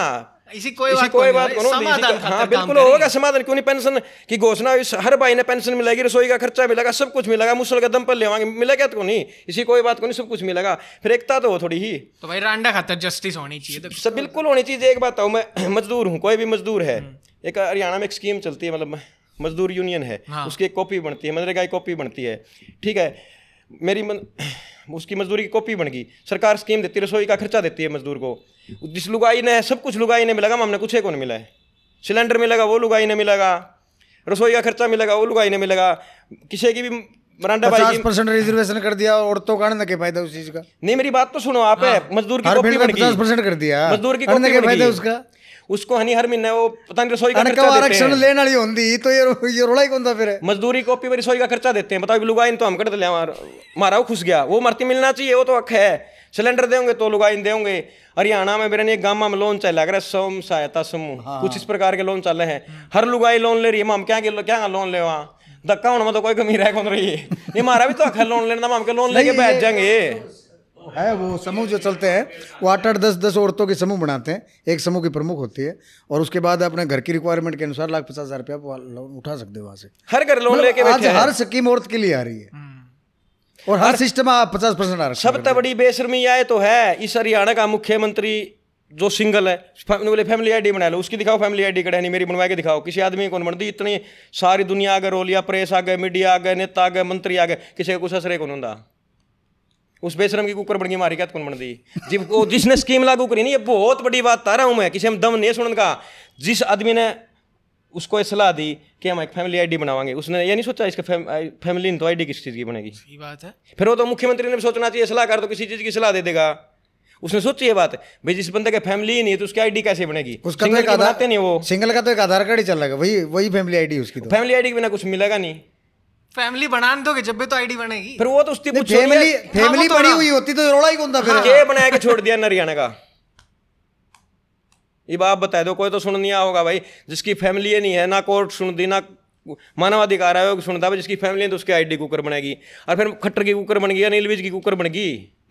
इसी कोई इसी कोई बात समाधान हाँ बिल्कुल होगा
समाधान क्यों नहीं पेंशन की घोषणा हर भाई ने पेंशन मिलेगी रसोई का खर्चा मिलेगा सब कुछ मिलेगा मुसल का दम पर मिलेगा तो नहीं इसी कोई बात को नहीं सब कुछ मिलेगा फिर एकता तो हो थोड़ी ही तो भाई रांडा खातर जस्टिस होनी चाहिए तो सब बिल्कुल होनी चाहिए एक बात मैं मजदूर हूँ कोई भी मजदूर है हम्म। एक हरियाणा में एक स्कीम चलती है मतलब मजदूर यूनियन है हाँ। उसकी एक कॉपी बनती है मनरेगा की कॉपी बनती है ठीक है मेरी मन उसकी मजदूरी की कॉपी बन गई सरकार स्कीम देती है रसोई का खर्चा देती है मजदूर को जिस लुगाई ने सब कुछ लुगाई ने मिलागा हमने कुछ एक मिला है सिलेंडर मिलेगा वो लुगाई ने मिलेगा रसोई का खर्चा मिलेगा वो लुगाई ने मिलेगा किसी की भी मरांडा भाई
परसेंट रिजर्वेशन कर दिया औरतों का के फायदा उस चीज का
नहीं मेरी बात तो सुनो आप हाँ। मजदूर की कॉपी बन गई परसेंट कर दिया मजदूर की कॉपी बन गई उसका उसको हनिहर महीने वो पता नहीं रसोई का खर्चा आरक्षण लेने
वाली होती तो ये ये रोला ही कौन सा फिर
मजदूरी कॉपी पर रसोई का खर्चा देते हैं बताओ लुगाइन तो हम कर ले हमारा वो खुश गया वो मरती मिलना चाहिए वो तो हक है सिलेंडर देंगे तो लुगाइन देंगे हरियाणा में मेरे गामा में लोन चल रहा है सोम सहायता समूह हाँ। कुछ इस प्रकार के लोन चल रहे हैं हर लुगाई लोन ले रही है हम क्या क्या लोन ले वहाँ धक्का होने में मतलब तो कोई कमी रह कौन रही है ये हमारा भी तो हक लोन लेना हम के लोन लेके बैठ जाएंगे
है वो समूह जो चलते हैं वो आठ आठ दस दस औरतों के समूह बनाते हैं एक समूह की प्रमुख होती है और उसके बाद अपने घर की रिक्वायरमेंट के अनुसार लाख पचास हज़ार रुपया लोन उठा सकते हो वहाँ से हर घर लोन मतलब लेके आज हर स्कीम औरत के लिए आ रही है हम्म। और हर सिस्टम आप पचास परसेंट आ रहा है सबसे तो
बड़ी बेशर्मी आए तो है इस हरियाणा का मुख्यमंत्री जो सिंगल है फैमिली बोले फैमिली आईडी बना लो उसकी दिखाओ फैमिली आईडी कड़े नहीं मेरी बनवा के दिखाओ किसी आदमी कौन बनती इतनी सारी दुनिया आगे रोलिया प्रेस आ गए मीडिया आ गए नेता आ गए मंत्री आ गए किसी का कुछ असरे कौन होता उस बेशरम की कुकर बड़गी मारी क्या कौन बन दी जब वो जिसने स्कीम लागू करी नहीं ये बहुत बड़ी बात तारा हूँ मैं किसी हम दम नहीं सुन का जिस आदमी ने उसको सलाह दी कि हम एक फैमिली आईडी बनावाएंगे उसने ये नहीं सोचा इसका फैमिली तो आईडी किस चीज़ की बनेगी सही बात है फिर वो तो मुख्यमंत्री ने सोचना चाहिए सलाह कर तो किसी चीज़ की सलाह दे देगा उसने सोची ये बात भाई जिस बंदे के फैमिली ही नहीं तो उसकी आईडी कैसे बनेगी उसका तो एक
नहीं वो सिंगल का तो एक आधार कार्ड ही चल रहा है वही वही फैमिली आईडी उसकी तो फैमिली
आईडी के बिना कुछ मिलेगा नहीं
फैमिली बनाने दोगे जब भी तो आईडी बनेगी
फिर वो तो उसकी फैमिली फैमिली बड़ी हुई होती तो रोड़ा ही कौन फिर ये बना के हाँ। छोड़ दिया नरियाना का ये बात बता दो कोई तो सुन नहीं होगा भाई जिसकी फैमिली ये नहीं है ना कोर्ट सुन दी ना मानवाधिकार आयोग सुनता है जिसकी फैमिली है तो उसकी आईडी कुकर बनाएगी और फिर खट्टर की कुकर बन गई अनिल विज की कुकर बन गई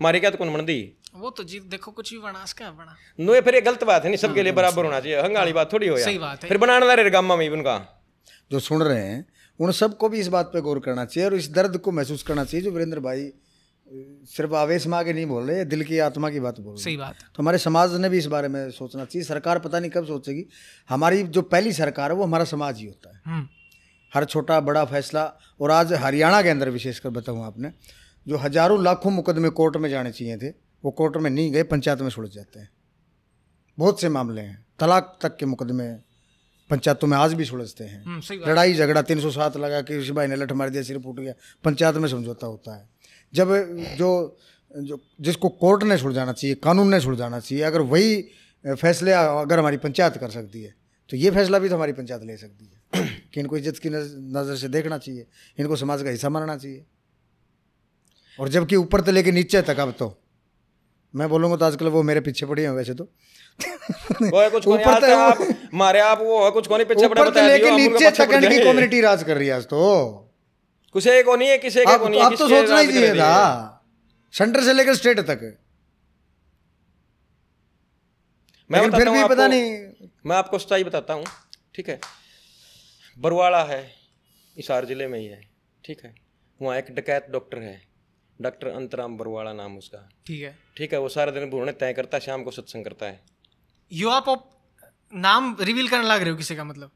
मारे क्या तो कौन बन दी
वो तो जी देखो कुछ भी बना सका बना
नो फिर ये गलत बात है नहीं सबके हाँ, लिए बराबर होना चाहिए हंगाली हाँ, बात थोड़ी हो सही बात है फिर बनाना रहे गामा में उनका जो सुन रहे हैं उन सबको
भी इस बात पर गौर करना चाहिए और इस दर्द को महसूस करना चाहिए जो वीरेंद्र भाई सिर्फ आवेश माँ के नहीं बोल रहे दिल की आत्मा की बात बोल रहे सही बात तो हमारे समाज ने भी इस बारे में सोचना चाहिए सरकार पता नहीं कब सोचेगी हमारी जो पहली सरकार है वो हमारा समाज ही होता है हम्म। हर छोटा बड़ा फैसला और आज हरियाणा के अंदर विशेषकर बताऊँ आपने जो हजारों लाखों मुकदमे कोर्ट में जाने चाहिए थे वो कोर्ट में नहीं गए पंचायत में छोड़ जाते हैं बहुत से मामले हैं तलाक तक के मुकदमे पंचायतों तो में आज भी सुलझते हैं हम्म, लड़ाई झगड़ा तीन सौ सात लगा कि ऋषि भाई ने लठ मार दिया सिर फूट गया पंचायत में समझौता होता है जब जो जो जिसको कोर्ट ने सुलझाना चाहिए कानून ने सुलझाना चाहिए अगर वही फैसले अगर हमारी पंचायत कर सकती है तो ये फैसला भी तो हमारी पंचायत ले सकती है कि इनको इज्जत की नज़र से देखना चाहिए इनको समाज का हिस्सा मानना चाहिए और जबकि ऊपर से लेके नीचे तक अब तो मैं बोलूंगा तो आजकल वो मेरे पीछे पड़ी है वैसे तो
ऊपर आप मारे आप वो कुछ कौन पीछे बता नीचे की कम्युनिटी
राज कर रही है आज तो
कुछ एक है किसी का है तो आप तो सोचना ही चाहिए था
सेंटर से लेकर स्टेट तक
मैं फिर भी पता नहीं मैं आपको सच्चाई बताता हूँ ठीक है बरवाड़ा है इसार जिले में ही है ठीक है वहाँ एक डकैत डॉक्टर है डॉक्टर अंतराम बरुआड़ा नाम उसका ठीक है ठीक है वो सारे दिन भूरने तय करता है शाम को सत्संग करता है
युवा आप नाम रिवील करने लग रहे हो किसी का मतलब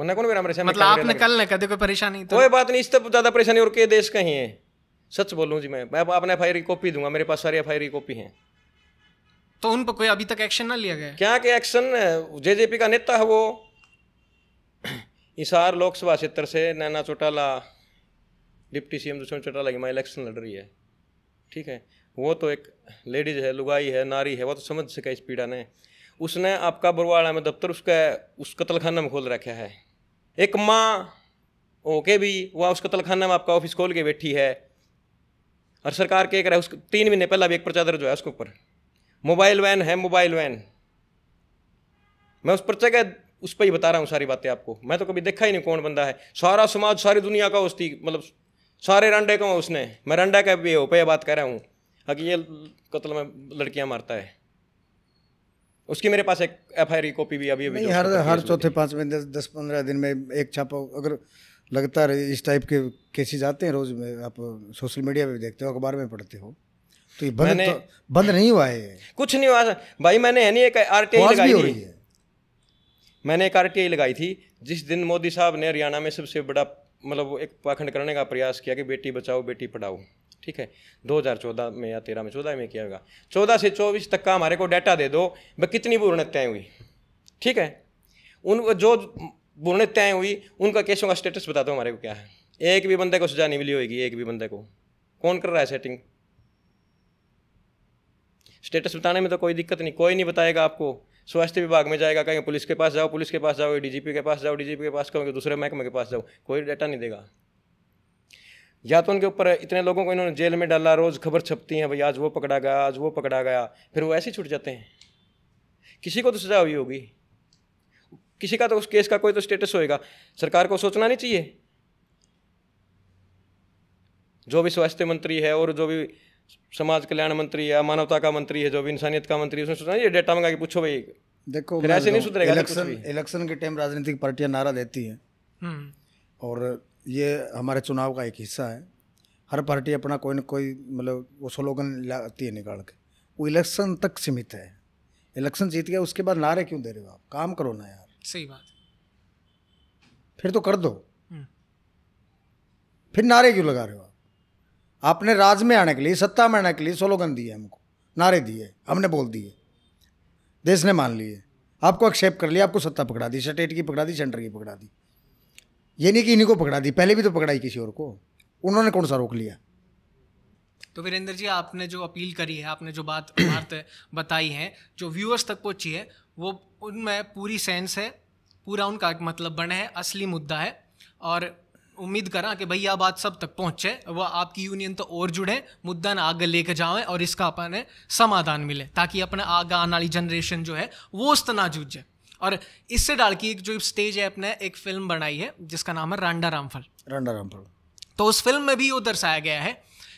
मना कौन मेरा मेरे मतलब आपने कल
ना कदे कोई परेशानी तो कोई बात
नहीं इस तो ज़्यादा परेशानी और के देश का ही है सच बोलूं जी मैं मैं अपने एफ आई कॉपी दूंगा मेरे पास सारी एफ आई कॉपी हैं तो उन पर कोई अभी तक एक्शन ना लिया गया क्या कि एक्शन जेजेपी का नेता है वो इसार लोकसभा क्षेत्र से नैना चौटाला डिप्टी सीएम दुष्यंत चौटाला की मैं इलेक्शन लड़ रही है ठीक है वो तो एक लेडीज है लुगाई है नारी है वो तो समझ सके इस पीड़ा ने उसने आपका बरवाड़ा में दफ्तर उसका उस कतलखाना में खोल रखा है एक माँ ओके भी वह उस कतलखाना में आपका ऑफिस खोल के बैठी है और सरकार के कह रहा है तीन महीने पहला भी एक पर्चा जो है उसके ऊपर मोबाइल वैन है मोबाइल वैन मैं उस पर्चे का उस पर ही बता रहा हूँ सारी बातें आपको मैं तो कभी देखा ही नहीं कौन बंदा है सारा समाज सारी दुनिया का उसकी मतलब सारे रंडे को उसने मैं रंडा का भी पे बात कर रहा हूँ हकी ये कत्ल में लड़कियाँ मारता है उसकी मेरे पास एक एफ आई कॉपी भी अभी अभी हर हर चौथे
में दस दस पंद्रह दिन में एक छापा अगर लगता रहे इस टाइप के केसेस आते हैं रोज़ में आप सोशल मीडिया पे देखते हो अखबार में पढ़ते हो तो ये बंद तो, बंद नहीं हुआ है
कुछ नहीं हुआ भाई मैंने है नहीं एक आर लगाई थी मैंने एक आर टी आई लगाई थी जिस दिन मोदी साहब ने हरियाणा में सबसे बड़ा मतलब एक पाखंड करने का प्रयास किया कि बेटी बचाओ बेटी पढ़ाओ ठीक है 2014 में या तेरह में चौदह में किया होगा चौदह से चौबीस तक का हमारे को डाटा दे दो भाई कितनी भ्रूण हत्याएँ हुई ठीक है उन जो भ्रूण हत्याएँ हुई उनका केसों का स्टेटस बता दो हमारे को क्या है एक भी बंदे को सजा नहीं मिली होगी एक भी बंदे को कौन कर रहा है सेटिंग स्टेटस बताने में तो कोई दिक्कत नहीं कोई नहीं बताएगा आपको स्वास्थ्य विभाग में जाएगा कहीं पुलिस के पास जाओ पुलिस के पास जाओ डीजीपी के पास जाओ डीजीपी के पास कहोगे तो दूसरे महकमे के पास जाओ कोई डाटा नहीं देगा या तो उनके ऊपर इतने लोगों को इन्होंने जेल में डाला रोज़ खबर छपती है भाई आज वो पकड़ा गया आज वो पकड़ा गया फिर वो ऐसे छूट जाते हैं किसी को तो सजा हुई होगी किसी का तो उस केस का कोई तो स्टेटस होएगा सरकार को सोचना नहीं चाहिए जो भी स्वास्थ्य मंत्री है और जो भी समाज कल्याण मंत्री है मानवता का मंत्री है जो भी इंसानियत का मंत्री है उसने ये डेटा मंगा के पूछो भाई
देखो ऐसे नहीं सुधरेगा इलेक्शन इलेक्शन के टाइम राजनीतिक पार्टियां नारा देती हैं हम्म। और ये हमारे चुनाव का एक हिस्सा है हर पार्टी अपना कोई ना कोई मतलब वो स्लोगन लाती है निकाल के वो इलेक्शन तक सीमित है इलेक्शन जीत गया उसके बाद नारे क्यों दे रहे हो आप काम करो ना यार सही बात फिर तो कर दो हम्म। फिर नारे क्यों लगा रहे हो आप आपने राज में आने के लिए सत्ता में आने के लिए स्लोगन दिए हमको नारे दिए हमने बोल दिए देश ने मान लिए आपको एक्सेप्ट कर लिया आपको सत्ता पकड़ा दी स्टेट की पकड़ा दी सेंटर की पकड़ा दी ये नहीं कि इन्हीं को पकड़ा दी पहले भी तो पकड़ाई किसी और को उन्होंने कौन सा रोक लिया
तो वीरेंद्र जी आपने जो अपील करी है आपने जो बात बताई है जो व्यूअर्स तक पहुंची है वो उनमें पूरी सेंस है पूरा उनका मतलब बने है असली मुद्दा है और उम्मीद करा कि भाई आप बात सब तक पहुंचे वह आपकी यूनियन तो और जुड़े मुद्दा ना आगे लेके जाए और इसका अपने समाधान मिले ताकि अपने आगे आने वाली जनरेशन जो है वो उस ना जूझे और इससे डाल की एक जो स्टेज है अपने एक फिल्म बनाई है जिसका नाम है रांडा रामफल रांडा रामफल तो उस फिल्म में भी वो दर्शाया गया है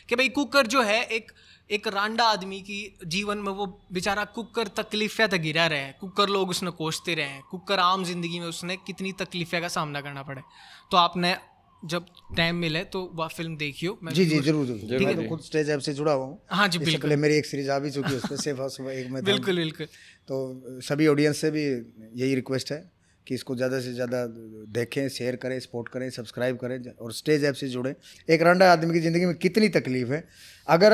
कि भाई कुकर जो है एक एक रांडा आदमी की जीवन में वो बेचारा कुकर तकलीफिया तक गिरा रहे हैं कुकर लोग उसने कोसते रहे हैं कुकर आम जिंदगी में उसने कितनी तकलीफिया का सामना करना पड़े तो आपने जब टाइम मिले तो वह फिल्म देखियो मैं जी जी जरूर जरूर मैं तो
खुद स्टेज ऐप से जुड़ा हुआ हूँ हाँ जी बिल्कुल मेरी एक सीरीज आ भी चुकी है उसमें सेफ हाउस एक में बिल्कुल बिल्कुल तो सभी ऑडियंस से भी यही रिक्वेस्ट है कि इसको ज़्यादा से ज़्यादा देखें शेयर करें सपोर्ट करें सब्सक्राइब करें और स्टेज ऐप से जुड़ें एक रंडा आदमी की ज़िंदगी में कितनी तकलीफ है अगर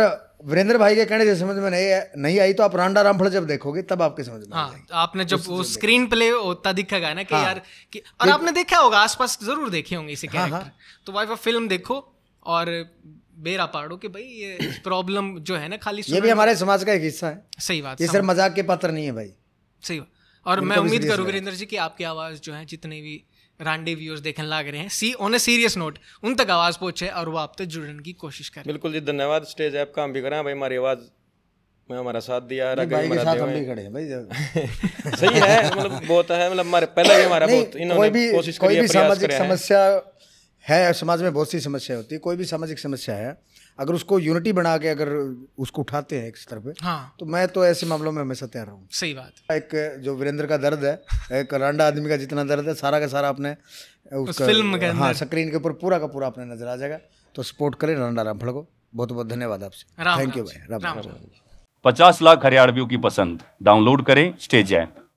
वीरेंद्र भाई के कहने से समझ में नहीं नहीं आई तो आप रांडा रामफल जब देखोगे तब आपके समझ में
हाँ, आपने जब वो स्क्रीन प्ले होता दिखेगा ना कि हाँ, यार कि और आपने देखा होगा आसपास जरूर देखे होंगे इसे कैरेक्टर हाँ, हाँ, तो वाइफ फिल्म देखो और बेरा पाड़ो कि भाई ये प्रॉब्लम जो है ना खाली ये भी हमारे समाज का एक हिस्सा है
सही बात ये सिर्फ मजाक के पात्र नहीं है भाई सही बात
और मैं उम्मीद करूँ वीरेंद्र जी की आपकी आवाज़ जो है जितने भी रांडे व्यूअर्स देखने लाग रहे हैं सी ऑन ए सीरियस नोट उन तक
आवाज़ पहुंचे और वो आप
तक जुड़ने की कोशिश करें
बिल्कुल जी धन्यवाद स्टेज ऐप काम भी करें भाई हमारी आवाज़ में हमारा साथ दिया रहा भाई के साथ हम भी खड़े हैं भाई सही है मतलब बहुत है मतलब हमारे पहले भी हमारा बहुत इन्होंने कोशिश कोई भी सामाजिक समस्या
है समाज में बहुत सी समस्या होती है कोई भी सामाजिक समस्या है अगर उसको यूनिटी बना के अगर उसको उठाते हैं एक स्तर पे हाँ तो मैं तो ऐसे मामलों में हमेशा तैयार रहूँ सही बात एक जो वीरेंद्र का दर्द है एक रांडा आदमी का जितना दर्द है सारा का सारा अपने उसका फिल्म के हाँ स्क्रीन के ऊपर पूरा का पूरा अपने नजर आ जाएगा तो सपोर्ट करें रांडा रामफड़ को बहुत बहुत धन्यवाद आपसे थैंक यू भाई राम
पचास लाख हरियाणवियों की पसंद डाउनलोड करें स्टेज ऐप